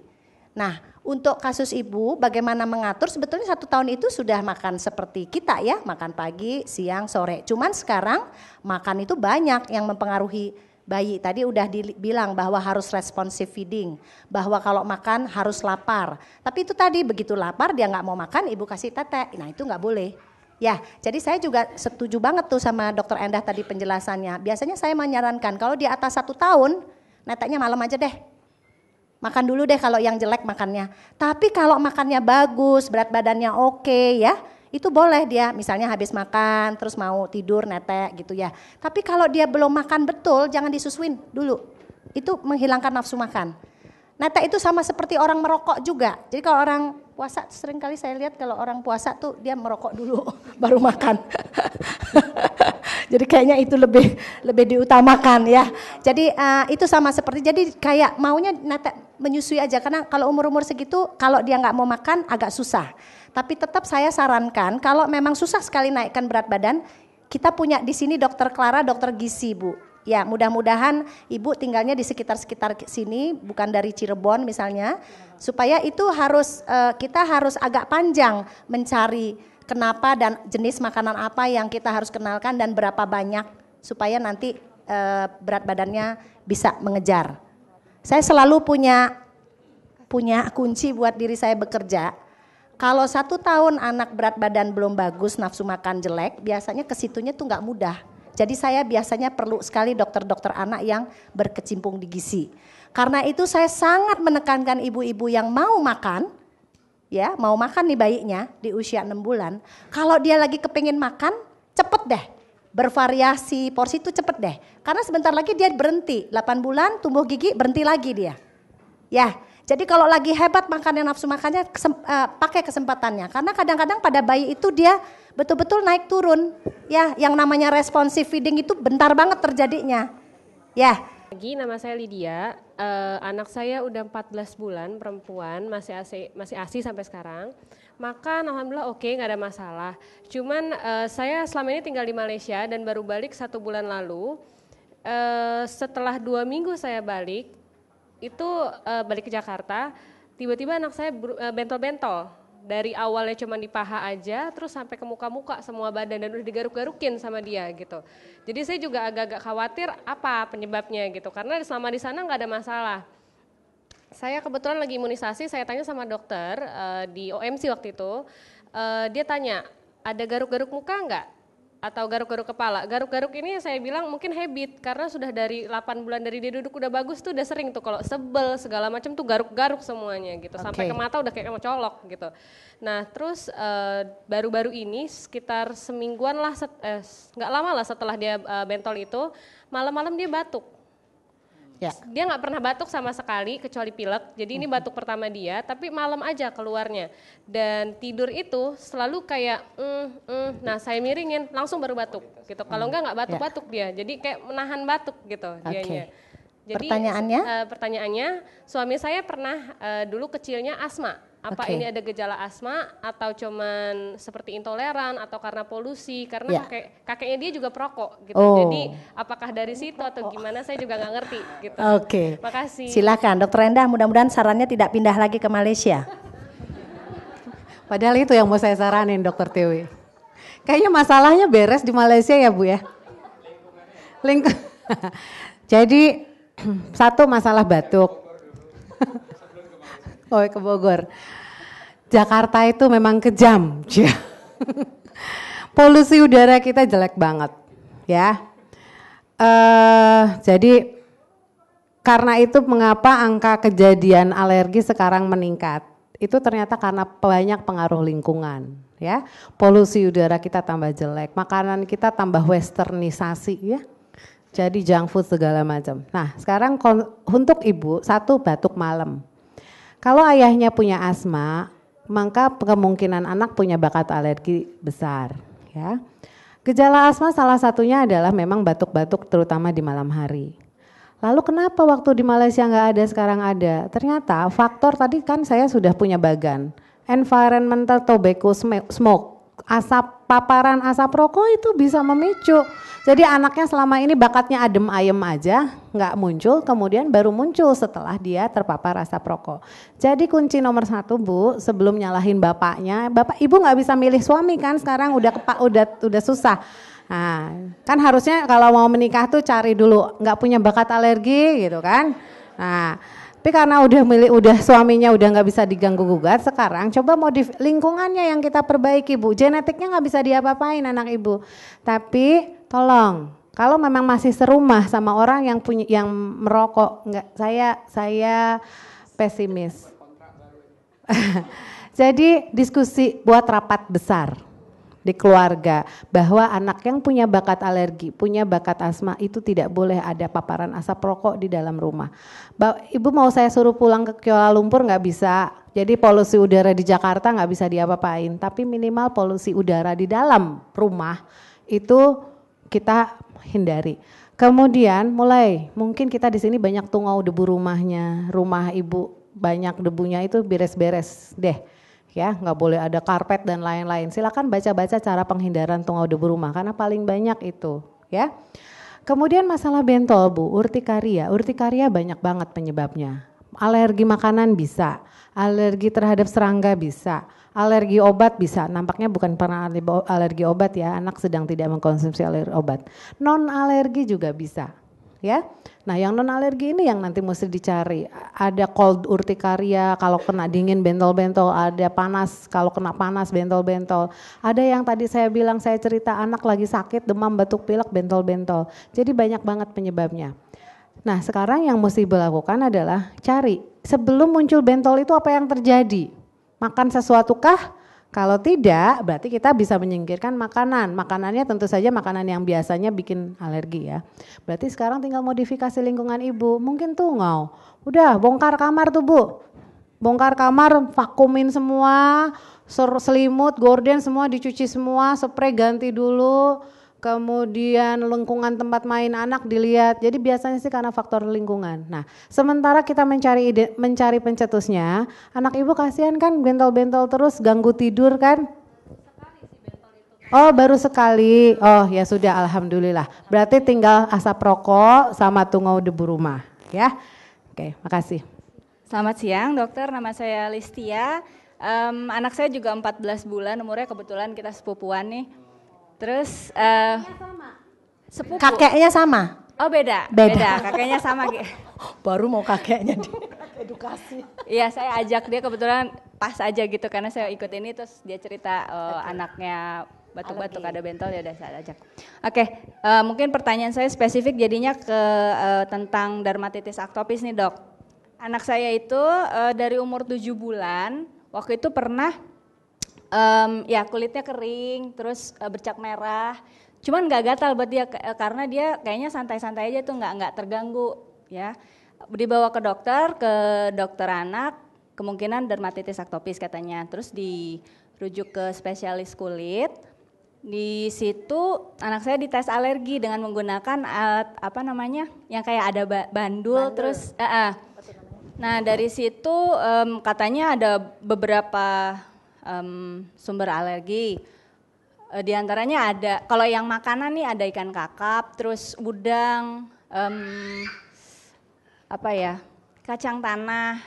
Nah, untuk kasus ibu bagaimana mengatur sebetulnya satu tahun itu sudah makan seperti kita ya, makan pagi, siang, sore. Cuman sekarang makan itu banyak yang mempengaruhi bayi. Tadi udah dibilang bahwa harus responsif feeding, bahwa kalau makan harus lapar. Tapi itu tadi begitu lapar dia nggak mau makan, ibu kasih tete. Nah itu nggak boleh. Ya, jadi saya juga setuju banget tuh sama dokter Endah tadi penjelasannya. Biasanya saya menyarankan kalau di atas satu tahun, neteknya malam aja deh. Makan dulu deh kalau yang jelek makannya. Tapi kalau makannya bagus, berat badannya oke okay, ya, itu boleh dia misalnya habis makan terus mau tidur netek gitu ya. Tapi kalau dia belum makan betul jangan disusuin dulu. Itu menghilangkan nafsu makan. Netek itu sama seperti orang merokok juga. Jadi kalau orang puasa sering kali saya lihat kalau orang puasa tuh dia merokok dulu baru makan. jadi kayaknya itu lebih lebih diutamakan ya. Jadi uh, itu sama seperti jadi kayak maunya netek menyusui aja karena kalau umur-umur segitu kalau dia nggak mau makan agak susah. Tapi tetap saya sarankan kalau memang susah sekali naikkan berat badan, kita punya di sini dokter Clara, dokter Gizi, Bu. Ya, mudah-mudahan Ibu tinggalnya di sekitar-sekitar sini, bukan dari Cirebon misalnya, supaya itu harus eh, kita harus agak panjang mencari kenapa dan jenis makanan apa yang kita harus kenalkan dan berapa banyak supaya nanti eh, berat badannya bisa mengejar. Saya selalu punya punya kunci buat diri saya bekerja. Kalau satu tahun anak berat badan belum bagus, nafsu makan jelek, biasanya kesitunya tuh nggak mudah. Jadi saya biasanya perlu sekali dokter-dokter anak yang berkecimpung di gizi. Karena itu saya sangat menekankan ibu-ibu yang mau makan, ya mau makan nih bayinya di usia 6 bulan. Kalau dia lagi kepingin makan, cepet deh. Bervariasi porsi itu cepet deh. Karena sebentar lagi dia berhenti. 8 bulan tumbuh gigi berhenti lagi dia. Ya, jadi kalau lagi hebat makannya nafsu makannya kesem, uh, pakai kesempatannya karena kadang-kadang pada bayi itu dia betul-betul naik turun. Ya, yang namanya responsive feeding itu bentar banget terjadinya. Ya. Lagi nama saya Lydia. Uh, anak saya udah 14 bulan perempuan, masih ASI masih ASI sampai sekarang. Makan alhamdulillah oke, okay, nggak ada masalah. Cuman uh, saya selama ini tinggal di Malaysia dan baru balik satu bulan lalu. Uh, setelah dua minggu saya balik, itu uh, balik ke Jakarta, tiba-tiba anak saya eh, bentol-bentol. Dari awalnya cuma di paha aja, terus sampai ke muka-muka semua badan dan udah digaruk-garukin sama dia gitu. Jadi saya juga agak-agak khawatir apa penyebabnya gitu, karena selama di sana nggak ada masalah. Saya kebetulan lagi imunisasi, saya tanya sama dokter uh, di OMC waktu itu, uh, dia tanya, ada garuk-garuk muka nggak? atau garuk-garuk kepala. Garuk-garuk ini saya bilang mungkin habit karena sudah dari 8 bulan dari dia duduk udah bagus tuh udah sering tuh kalau sebel segala macam tuh garuk-garuk semuanya gitu okay. sampai ke mata udah kayak mau colok gitu. Nah, terus eh, baru-baru uh, ini sekitar semingguan lah set, eh, nggak lama lah setelah dia uh, bentol itu malam-malam dia batuk Ya. Dia nggak pernah batuk sama sekali kecuali pilek. Jadi ini hmm. batuk pertama dia, tapi malam aja keluarnya. Dan tidur itu selalu kayak, mm, mm. nah saya miringin langsung baru batuk gitu. Kalau hmm. nggak nggak batuk-batuk ya. dia. Jadi kayak menahan batuk gitu okay. Jadi pertanyaannya? Uh, pertanyaannya, suami saya pernah uh, dulu kecilnya asma. Apa okay. ini ada gejala asma atau cuman seperti intoleran atau karena polusi? Karena yeah. kakek, kakeknya dia juga perokok gitu. Oh. Jadi apakah dari situ atau gimana saya juga nggak ngerti gitu. Oke. Okay. Makasih. Silakan Dokter Endah, mudah-mudahan sarannya tidak pindah lagi ke Malaysia. Padahal itu yang mau saya saranin Dokter Tewi. Kayaknya masalahnya beres di Malaysia ya Bu ya. Lingkungan. Jadi Satu masalah batuk. oh ke Bogor. Jakarta itu memang kejam. Polusi udara kita jelek banget, ya. Uh, jadi karena itu mengapa angka kejadian alergi sekarang meningkat? Itu ternyata karena banyak pengaruh lingkungan, ya. Polusi udara kita tambah jelek, makanan kita tambah westernisasi, ya jadi junk food segala macam. Nah, sekarang untuk ibu satu batuk malam. Kalau ayahnya punya asma, maka kemungkinan anak punya bakat alergi besar, ya. Gejala asma salah satunya adalah memang batuk-batuk terutama di malam hari. Lalu kenapa waktu di Malaysia nggak ada sekarang ada? Ternyata faktor tadi kan saya sudah punya bagan, environmental tobacco smoke asap paparan asap rokok itu bisa memicu. Jadi anaknya selama ini bakatnya adem ayem aja, nggak muncul, kemudian baru muncul setelah dia terpapar asap rokok. Jadi kunci nomor satu bu, sebelum nyalahin bapaknya, bapak ibu nggak bisa milih suami kan sekarang udah kepak udah udah susah. Nah, kan harusnya kalau mau menikah tuh cari dulu nggak punya bakat alergi gitu kan. Nah, tapi karena udah milik udah suaminya udah nggak bisa diganggu gugat, sekarang coba modif lingkungannya yang kita perbaiki bu. Genetiknya nggak bisa diapa-apain anak ibu. Tapi tolong kalau memang masih serumah sama orang yang punya yang merokok, nggak saya saya pesimis. Jadi diskusi buat rapat besar di keluarga bahwa anak yang punya bakat alergi, punya bakat asma itu tidak boleh ada paparan asap rokok di dalam rumah. Ibu mau saya suruh pulang ke Kuala Lumpur nggak bisa. Jadi polusi udara di Jakarta nggak bisa diapa-apain, tapi minimal polusi udara di dalam rumah itu kita hindari. Kemudian mulai mungkin kita di sini banyak tungau debu rumahnya, rumah ibu banyak debunya itu beres-beres deh ya nggak boleh ada karpet dan lain-lain. Silakan baca-baca cara penghindaran tungau debu rumah karena paling banyak itu ya. Kemudian masalah bentol bu, urtikaria, urtikaria banyak banget penyebabnya. Alergi makanan bisa, alergi terhadap serangga bisa, alergi obat bisa. Nampaknya bukan pernah alergi obat ya, anak sedang tidak mengkonsumsi alergi obat. Non alergi juga bisa ya. Nah, yang non alergi ini yang nanti mesti dicari. Ada cold urtikaria kalau kena dingin bentol-bentol, ada panas kalau kena panas bentol-bentol. Ada yang tadi saya bilang saya cerita anak lagi sakit demam batuk pilek bentol-bentol. Jadi banyak banget penyebabnya. Nah, sekarang yang mesti dilakukan adalah cari sebelum muncul bentol itu apa yang terjadi? Makan sesuatu kah? Kalau tidak, berarti kita bisa menyingkirkan makanan. Makanannya tentu saja makanan yang biasanya bikin alergi ya. Berarti sekarang tinggal modifikasi lingkungan ibu. Mungkin tuh tungau. Udah, bongkar kamar tuh bu. Bongkar kamar, vakumin semua, selimut, gorden semua dicuci semua, spray ganti dulu kemudian lengkungan tempat main anak dilihat. Jadi biasanya sih karena faktor lingkungan. Nah, sementara kita mencari ide, mencari pencetusnya, anak ibu kasihan kan bentol-bentol terus ganggu tidur kan? Oh baru sekali, oh ya sudah alhamdulillah. Berarti tinggal asap rokok sama tungau debu rumah ya. Oke makasih. Selamat siang dokter, nama saya Listia. Um, anak saya juga 14 bulan umurnya kebetulan kita sepupuan nih. Terus uh, sepupu. Kakeknya sama? Oh beda. Beda. beda. Kakeknya sama. Baru mau kakeknya di edukasi. Iya saya ajak dia kebetulan pas aja gitu karena saya ikut ini terus dia cerita uh, oh, okay. anaknya batuk-batuk ada bentol ya udah saya ajak. Oke, okay, uh, eh, mungkin pertanyaan saya spesifik jadinya ke uh, tentang dermatitis aktopis nih dok. Anak saya itu uh, dari umur 7 bulan waktu itu pernah um, ya kulitnya kering, terus uh, bercak merah. Cuman nggak gatal buat dia eh, karena dia kayaknya santai-santai aja tuh nggak nggak terganggu ya. Dibawa ke dokter, ke dokter anak, kemungkinan dermatitis aktopis katanya. Terus dirujuk ke spesialis kulit. Di situ anak saya dites alergi dengan menggunakan alat apa namanya yang kayak ada bandul, bandul. terus uh, uh. nah dari situ um, katanya ada beberapa um, sumber alergi. E, di antaranya ada, kalau yang makanan nih ada ikan kakap, terus udang, um, apa ya, kacang tanah,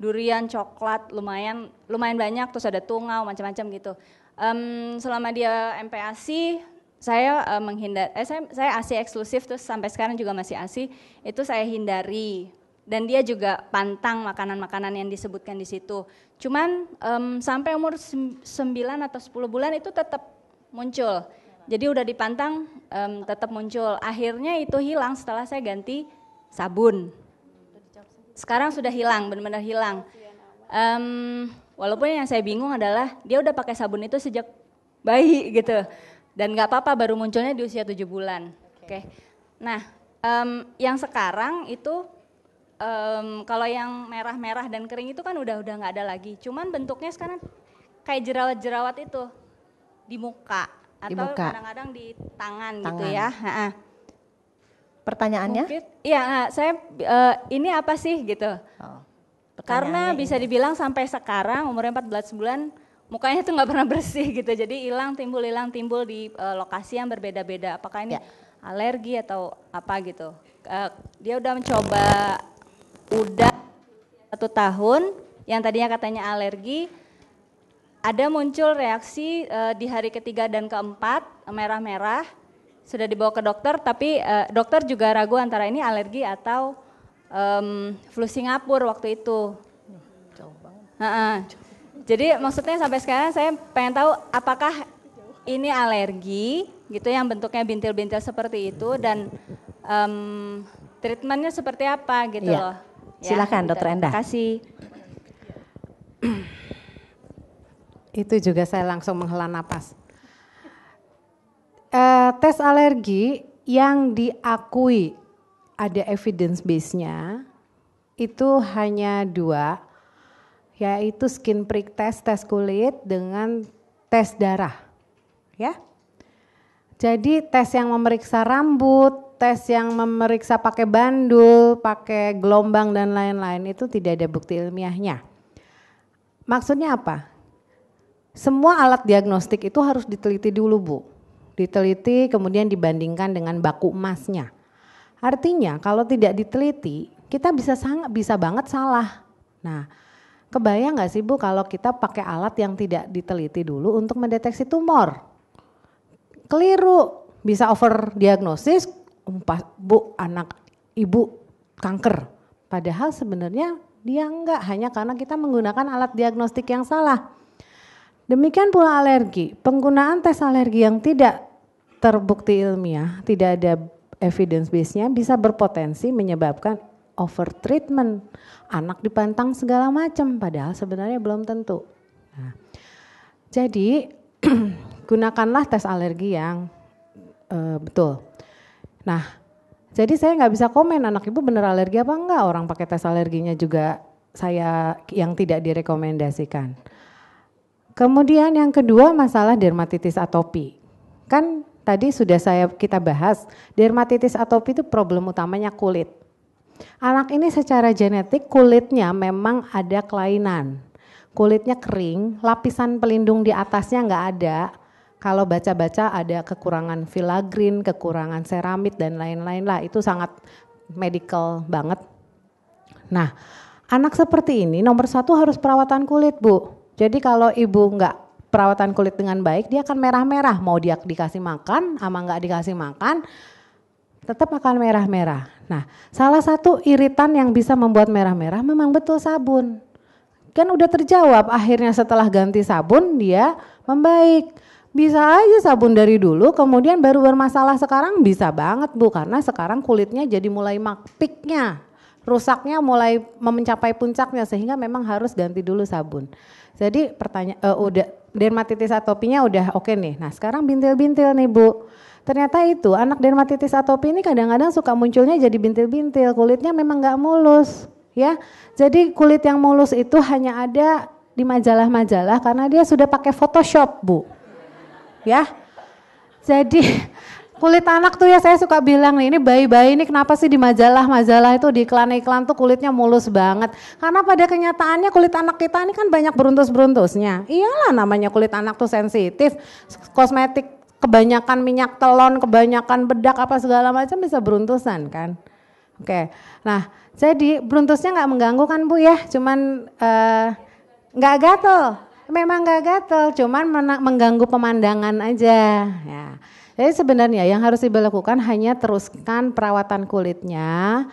durian, coklat, lumayan lumayan banyak. Terus ada tungau, macam-macam gitu. Um, selama dia MPASI, saya uh, menghindar, eh, saya, saya ASI eksklusif terus sampai sekarang juga masih ASI, itu saya hindari dan dia juga pantang makanan-makanan yang disebutkan di situ. Cuman um, sampai umur 9 atau 10 bulan itu tetap muncul. Jadi udah dipantang um, tetap muncul. Akhirnya itu hilang setelah saya ganti sabun. Sekarang sudah hilang, benar-benar hilang. Um, walaupun yang saya bingung adalah dia udah pakai sabun itu sejak bayi gitu. Dan nggak apa-apa baru munculnya di usia 7 bulan. Oke. Okay. Nah, um, yang sekarang itu um, kalau yang merah-merah dan kering itu kan udah udah nggak ada lagi. Cuman bentuknya sekarang kayak jerawat-jerawat itu di muka atau kadang-kadang di tangan, gitu tangan gitu ya. Ha -ha. Pertanyaannya? iya, eh, saya uh, ini apa sih gitu? Oh, Karena bisa dibilang sampai sekarang umurnya 14 bulan mukanya itu nggak pernah bersih gitu. Jadi hilang timbul hilang timbul di uh, lokasi yang berbeda-beda. Apakah ini ya. alergi atau apa gitu? Uh, dia udah mencoba udah satu tahun yang tadinya katanya alergi ada muncul reaksi e, di hari ketiga dan keempat merah-merah sudah dibawa ke dokter tapi e, dokter juga ragu antara ini alergi atau e, flu Singapura waktu itu. Jauh banget. Jadi maksudnya sampai sekarang saya pengen tahu apakah ini alergi gitu yang bentuknya bintil-bintil seperti itu dan um, treatmentnya seperti apa gitu yeah. loh. Ya, Silakan ya, dokter Enda. Terima kasih. Itu juga saya langsung menghela nafas. Uh, eh, tes alergi yang diakui ada evidence base-nya itu hanya dua, yaitu skin prick test, tes kulit dengan tes darah. Ya. Jadi tes yang memeriksa rambut, tes yang memeriksa pakai bandul, pakai gelombang dan lain-lain itu tidak ada bukti ilmiahnya. Maksudnya apa? Semua alat diagnostik itu harus diteliti dulu, Bu. Diteliti kemudian dibandingkan dengan baku emasnya. Artinya kalau tidak diteliti, kita bisa sangat bisa banget salah. Nah, kebayang nggak sih Bu kalau kita pakai alat yang tidak diteliti dulu untuk mendeteksi tumor? Keliru, bisa over diagnosis, bu anak ibu kanker. Padahal sebenarnya dia enggak hanya karena kita menggunakan alat diagnostik yang salah. Demikian pula alergi. Penggunaan tes alergi yang tidak terbukti ilmiah, tidak ada evidence base-nya bisa berpotensi menyebabkan over treatment. Anak dipantang segala macam padahal sebenarnya belum tentu. Nah, jadi gunakanlah tes alergi yang uh, betul. Nah, jadi saya nggak bisa komen anak ibu bener alergi apa enggak. Orang pakai tes alerginya juga saya yang tidak direkomendasikan. Kemudian yang kedua masalah dermatitis atopi. Kan tadi sudah saya kita bahas, dermatitis atopi itu problem utamanya kulit. Anak ini secara genetik kulitnya memang ada kelainan kulitnya kering, lapisan pelindung di atasnya nggak ada, kalau baca-baca ada kekurangan filagrin, kekurangan seramit dan lain-lain lah itu sangat medical banget. Nah, anak seperti ini nomor satu harus perawatan kulit bu. Jadi kalau ibu nggak perawatan kulit dengan baik dia akan merah-merah. Mau dia dikasih makan ama nggak dikasih makan tetap akan merah-merah. Nah, salah satu iritan yang bisa membuat merah-merah memang betul sabun. Kan udah terjawab akhirnya setelah ganti sabun dia membaik. Bisa aja sabun dari dulu, kemudian baru bermasalah sekarang bisa banget bu, karena sekarang kulitnya jadi mulai makpiknya, rusaknya mulai mencapai puncaknya sehingga memang harus ganti dulu sabun. Jadi pertanyaan uh, eh, udah dermatitis atopinya udah oke okay nih. Nah sekarang bintil-bintil nih bu. Ternyata itu anak dermatitis atopi ini kadang-kadang suka munculnya jadi bintil-bintil, kulitnya memang nggak mulus ya. Jadi kulit yang mulus itu hanya ada di majalah-majalah karena dia sudah pakai Photoshop bu ya. Jadi kulit anak tuh ya saya suka bilang nih ini bayi-bayi ini kenapa sih di majalah-majalah itu di iklan-iklan tuh kulitnya mulus banget karena pada kenyataannya kulit anak kita ini kan banyak beruntus-beruntusnya iyalah namanya kulit anak tuh sensitif kosmetik kebanyakan minyak telon kebanyakan bedak apa segala macam bisa beruntusan kan oke nah jadi beruntusnya nggak mengganggu kan bu ya cuman eh, nggak uh, gatel memang nggak gatel, cuman mengganggu pemandangan aja. Ya. Jadi sebenarnya yang harus dilakukan hanya teruskan perawatan kulitnya,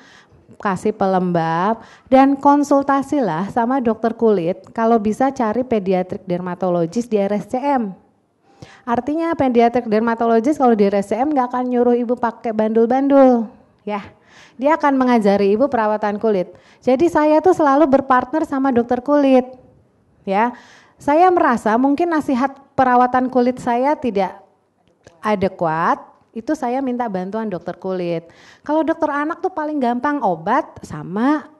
kasih pelembab dan konsultasilah sama dokter kulit kalau bisa cari pediatrik dermatologis di RSCM. Artinya pediatrik dermatologis kalau di RSCM nggak akan nyuruh ibu pakai bandul-bandul, ya. Dia akan mengajari ibu perawatan kulit. Jadi saya tuh selalu berpartner sama dokter kulit, ya. Saya merasa mungkin nasihat perawatan kulit saya tidak adekuat, itu saya minta bantuan dokter kulit. Kalau dokter anak tuh paling gampang obat sama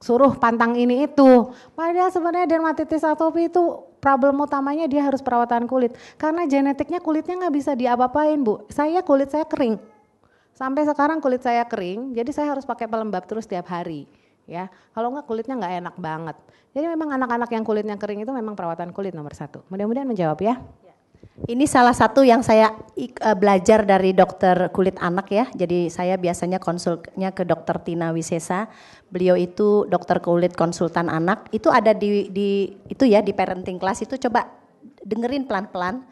suruh pantang ini itu. Padahal sebenarnya dermatitis atopi itu problem utamanya dia harus perawatan kulit. Karena genetiknya kulitnya nggak bisa diapa-apain bu. Saya kulit saya kering. Sampai sekarang kulit saya kering, jadi saya harus pakai pelembab terus tiap hari ya. Kalau enggak kulitnya enggak enak banget. Jadi memang anak-anak yang kulitnya kering itu memang perawatan kulit nomor satu. Mudah-mudahan menjawab ya. ya. Ini salah satu yang saya eh, belajar dari dokter kulit anak ya. Jadi saya biasanya konsulnya ke dokter Tina Wisesa. Beliau itu dokter kulit konsultan anak. Itu ada di, di itu ya di parenting class itu coba dengerin pelan-pelan.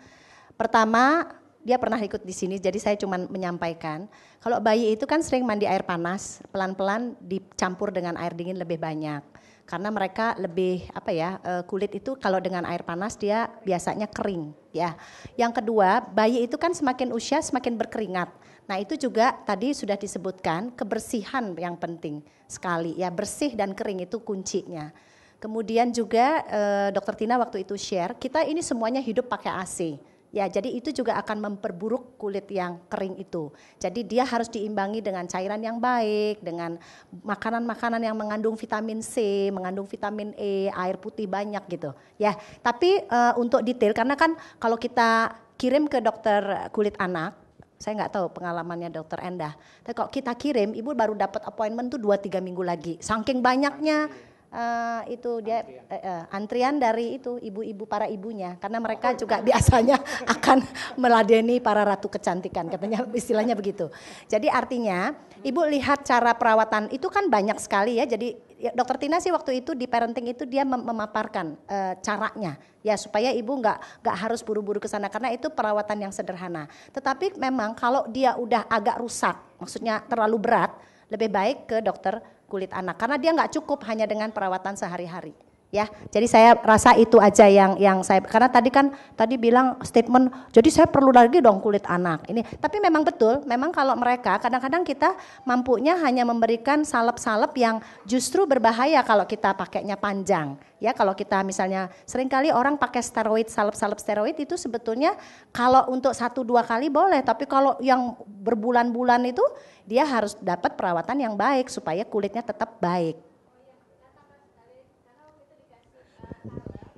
Pertama dia pernah ikut di sini, jadi saya cuma menyampaikan. Kalau bayi itu kan sering mandi air panas, pelan-pelan dicampur dengan air dingin lebih banyak. Karena mereka lebih apa ya eh, kulit itu kalau dengan air panas dia biasanya kering ya. Yang kedua bayi itu kan semakin usia semakin berkeringat. Nah itu juga tadi sudah disebutkan kebersihan yang penting sekali ya bersih dan kering itu kuncinya. Kemudian juga eh, Dokter Tina waktu itu share kita ini semuanya hidup pakai AC Ya, jadi itu juga akan memperburuk kulit yang kering itu. Jadi dia harus diimbangi dengan cairan yang baik, dengan makanan-makanan yang mengandung vitamin C, mengandung vitamin E, air putih banyak gitu. Ya, tapi uh, untuk detail karena kan kalau kita kirim ke dokter kulit anak, saya nggak tahu pengalamannya dokter Endah. Tapi kalau kita kirim, ibu baru dapat appointment tuh dua tiga minggu lagi. Saking banyaknya Eh, itu dia antrian. Uh, antrian dari itu ibu-ibu para ibunya karena oh, mereka oh, juga iya. biasanya akan meladeni para ratu kecantikan katanya istilahnya begitu. Jadi artinya hmm. ibu lihat cara perawatan itu kan banyak sekali ya. Jadi ya, dokter Tina sih waktu itu di parenting itu dia mem memaparkan uh, caranya ya supaya ibu nggak nggak harus buru-buru ke sana karena itu perawatan yang sederhana. Tetapi memang kalau dia udah agak rusak, maksudnya terlalu berat, lebih baik ke dokter kulit anak karena dia nggak cukup hanya dengan perawatan sehari-hari ya. Jadi saya rasa itu aja yang yang saya karena tadi kan tadi bilang statement jadi saya perlu lagi dong kulit anak. Ini tapi memang betul, memang kalau mereka kadang-kadang kita mampunya hanya memberikan salep-salep yang justru berbahaya kalau kita pakainya panjang. Ya, kalau kita misalnya seringkali orang pakai steroid, salep-salep steroid itu sebetulnya kalau untuk satu dua kali boleh, tapi kalau yang berbulan-bulan itu dia harus dapat perawatan yang baik supaya kulitnya tetap baik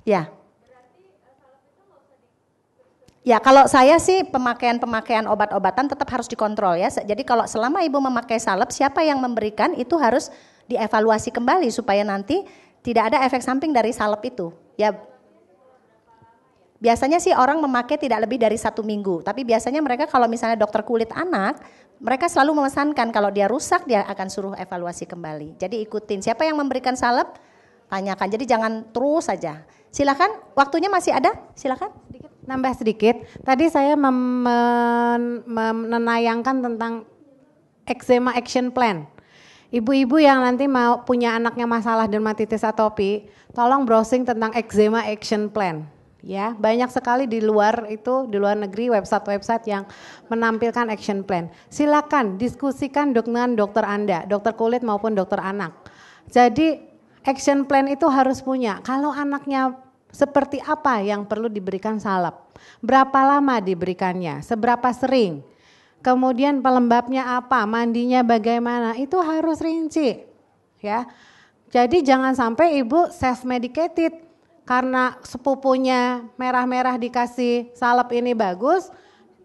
Ya. Ya, kalau saya sih pemakaian-pemakaian obat-obatan tetap harus dikontrol ya. Jadi kalau selama ibu memakai salep, siapa yang memberikan itu harus dievaluasi kembali supaya nanti tidak ada efek samping dari salep itu. Ya, biasanya sih orang memakai tidak lebih dari satu minggu. Tapi biasanya mereka kalau misalnya dokter kulit anak, mereka selalu memesankan kalau dia rusak dia akan suruh evaluasi kembali. Jadi ikutin siapa yang memberikan salep, tanyakan. Jadi jangan terus saja. Silakan, waktunya masih ada. Silakan. nambah sedikit. Tadi saya menenayangkan tentang eczema action plan. Ibu-ibu yang nanti mau punya anaknya masalah dermatitis atopi, tolong browsing tentang eczema action plan. Ya, banyak sekali di luar itu di luar negeri website-website yang menampilkan action plan. Silakan diskusikan dengan dokter Anda, dokter kulit maupun dokter anak. Jadi action plan itu harus punya. Kalau anaknya seperti apa yang perlu diberikan salep? Berapa lama diberikannya? Seberapa sering? Kemudian pelembabnya apa? Mandinya bagaimana? Itu harus rinci. Ya. Jadi jangan sampai ibu self medicated karena sepupunya merah-merah dikasih salep ini bagus,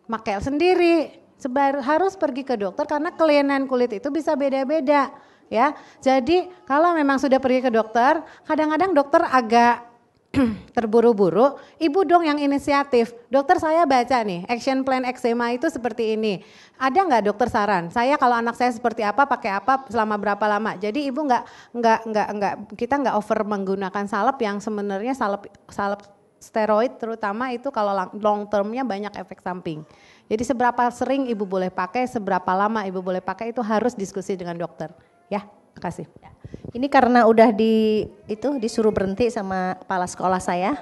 makel sendiri. Sebar, harus pergi ke dokter karena kelainan kulit itu bisa beda-beda ya. Jadi kalau memang sudah pergi ke dokter, kadang-kadang dokter agak terburu-buru, ibu dong yang inisiatif. Dokter saya baca nih, action plan eksema itu seperti ini. Ada nggak dokter saran? Saya kalau anak saya seperti apa, pakai apa, selama berapa lama? Jadi ibu nggak nggak nggak nggak kita nggak over menggunakan salep yang sebenarnya salep salep steroid terutama itu kalau long termnya banyak efek samping. Jadi seberapa sering ibu boleh pakai, seberapa lama ibu boleh pakai itu harus diskusi dengan dokter, ya kasih. Ini karena udah di itu disuruh berhenti sama kepala sekolah saya,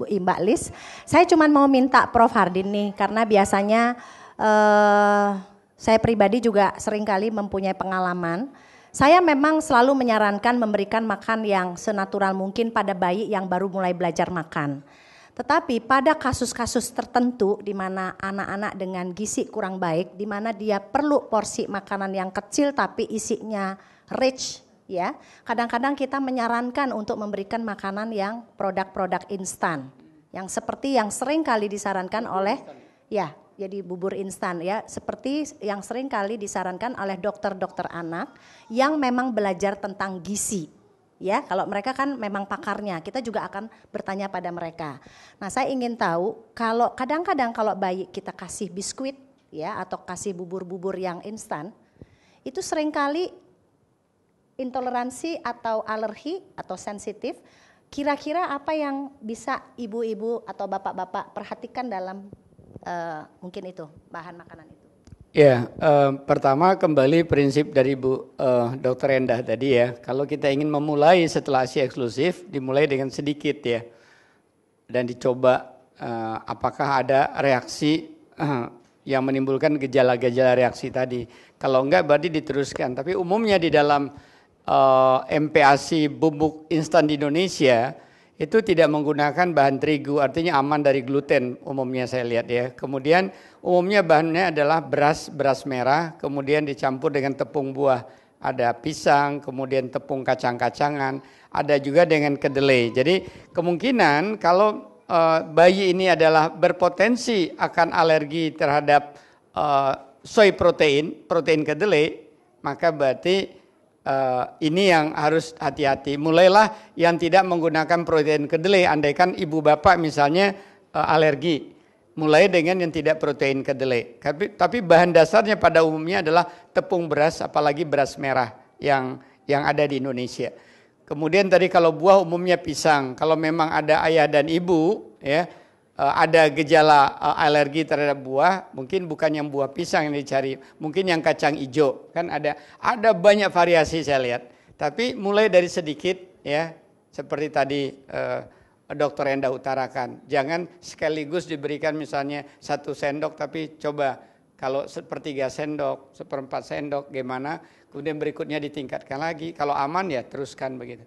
Mbak Lis. Saya cuma mau minta Prof Hardin nih karena biasanya eh, saya pribadi juga sering kali mempunyai pengalaman. Saya memang selalu menyarankan memberikan makan yang senatural mungkin pada bayi yang baru mulai belajar makan. Tetapi pada kasus-kasus tertentu di mana anak-anak dengan gizi kurang baik, di mana dia perlu porsi makanan yang kecil tapi isinya rich ya. Kadang-kadang kita menyarankan untuk memberikan makanan yang produk-produk instan, yang seperti yang sering kali disarankan oleh ya, jadi bubur instan ya, seperti yang sering kali disarankan oleh dokter-dokter anak yang memang belajar tentang gizi. Ya, kalau mereka kan memang pakarnya, kita juga akan bertanya pada mereka. Nah, saya ingin tahu kalau kadang-kadang kalau bayi kita kasih biskuit ya atau kasih bubur-bubur yang instan, itu seringkali intoleransi atau alergi atau sensitif, kira-kira apa yang bisa ibu-ibu atau bapak-bapak perhatikan dalam uh, mungkin itu bahan makanan itu? Ya, uh, pertama kembali prinsip dari Bu uh, Dokter Endah tadi ya. Kalau kita ingin memulai setelah ASI eksklusif, dimulai dengan sedikit ya. Dan dicoba uh, apakah ada reaksi uh, yang menimbulkan gejala-gejala reaksi tadi. Kalau enggak berarti diteruskan. Tapi umumnya di dalam uh, eh, MPASI bubuk instan di Indonesia itu tidak menggunakan bahan terigu, artinya aman dari gluten umumnya saya lihat ya. Kemudian umumnya bahannya adalah beras, beras merah, kemudian dicampur dengan tepung buah. Ada pisang, kemudian tepung kacang-kacangan, ada juga dengan kedelai. Jadi kemungkinan kalau uh, bayi ini adalah berpotensi akan alergi terhadap uh, soy protein, protein kedelai, maka berarti Uh, ini yang harus hati-hati. Mulailah yang tidak menggunakan protein kedelai. Andaikan ibu bapak misalnya uh, alergi, mulai dengan yang tidak protein kedelai. Tapi, tapi bahan dasarnya pada umumnya adalah tepung beras, apalagi beras merah yang yang ada di Indonesia. Kemudian tadi kalau buah umumnya pisang. Kalau memang ada ayah dan ibu, ya Eh, ada gejala eh, alergi terhadap buah, mungkin bukan yang buah pisang yang dicari, mungkin yang kacang hijau. Kan ada ada banyak variasi saya lihat. Tapi mulai dari sedikit ya, seperti tadi eh, dokter Enda utarakan. Jangan sekaligus diberikan misalnya satu sendok tapi coba kalau sepertiga sendok, seperempat sendok, gimana? Kemudian berikutnya ditingkatkan lagi. Kalau aman ya teruskan begitu.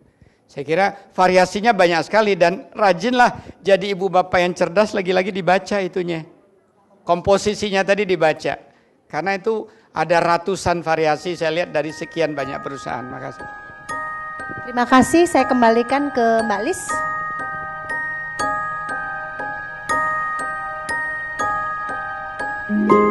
Saya kira variasinya banyak sekali dan rajinlah jadi ibu bapak yang cerdas lagi-lagi dibaca itunya. Komposisinya tadi dibaca. Karena itu ada ratusan variasi saya lihat dari sekian banyak perusahaan. Makasih. Terima kasih. Saya kembalikan ke Mbak Lis. thank you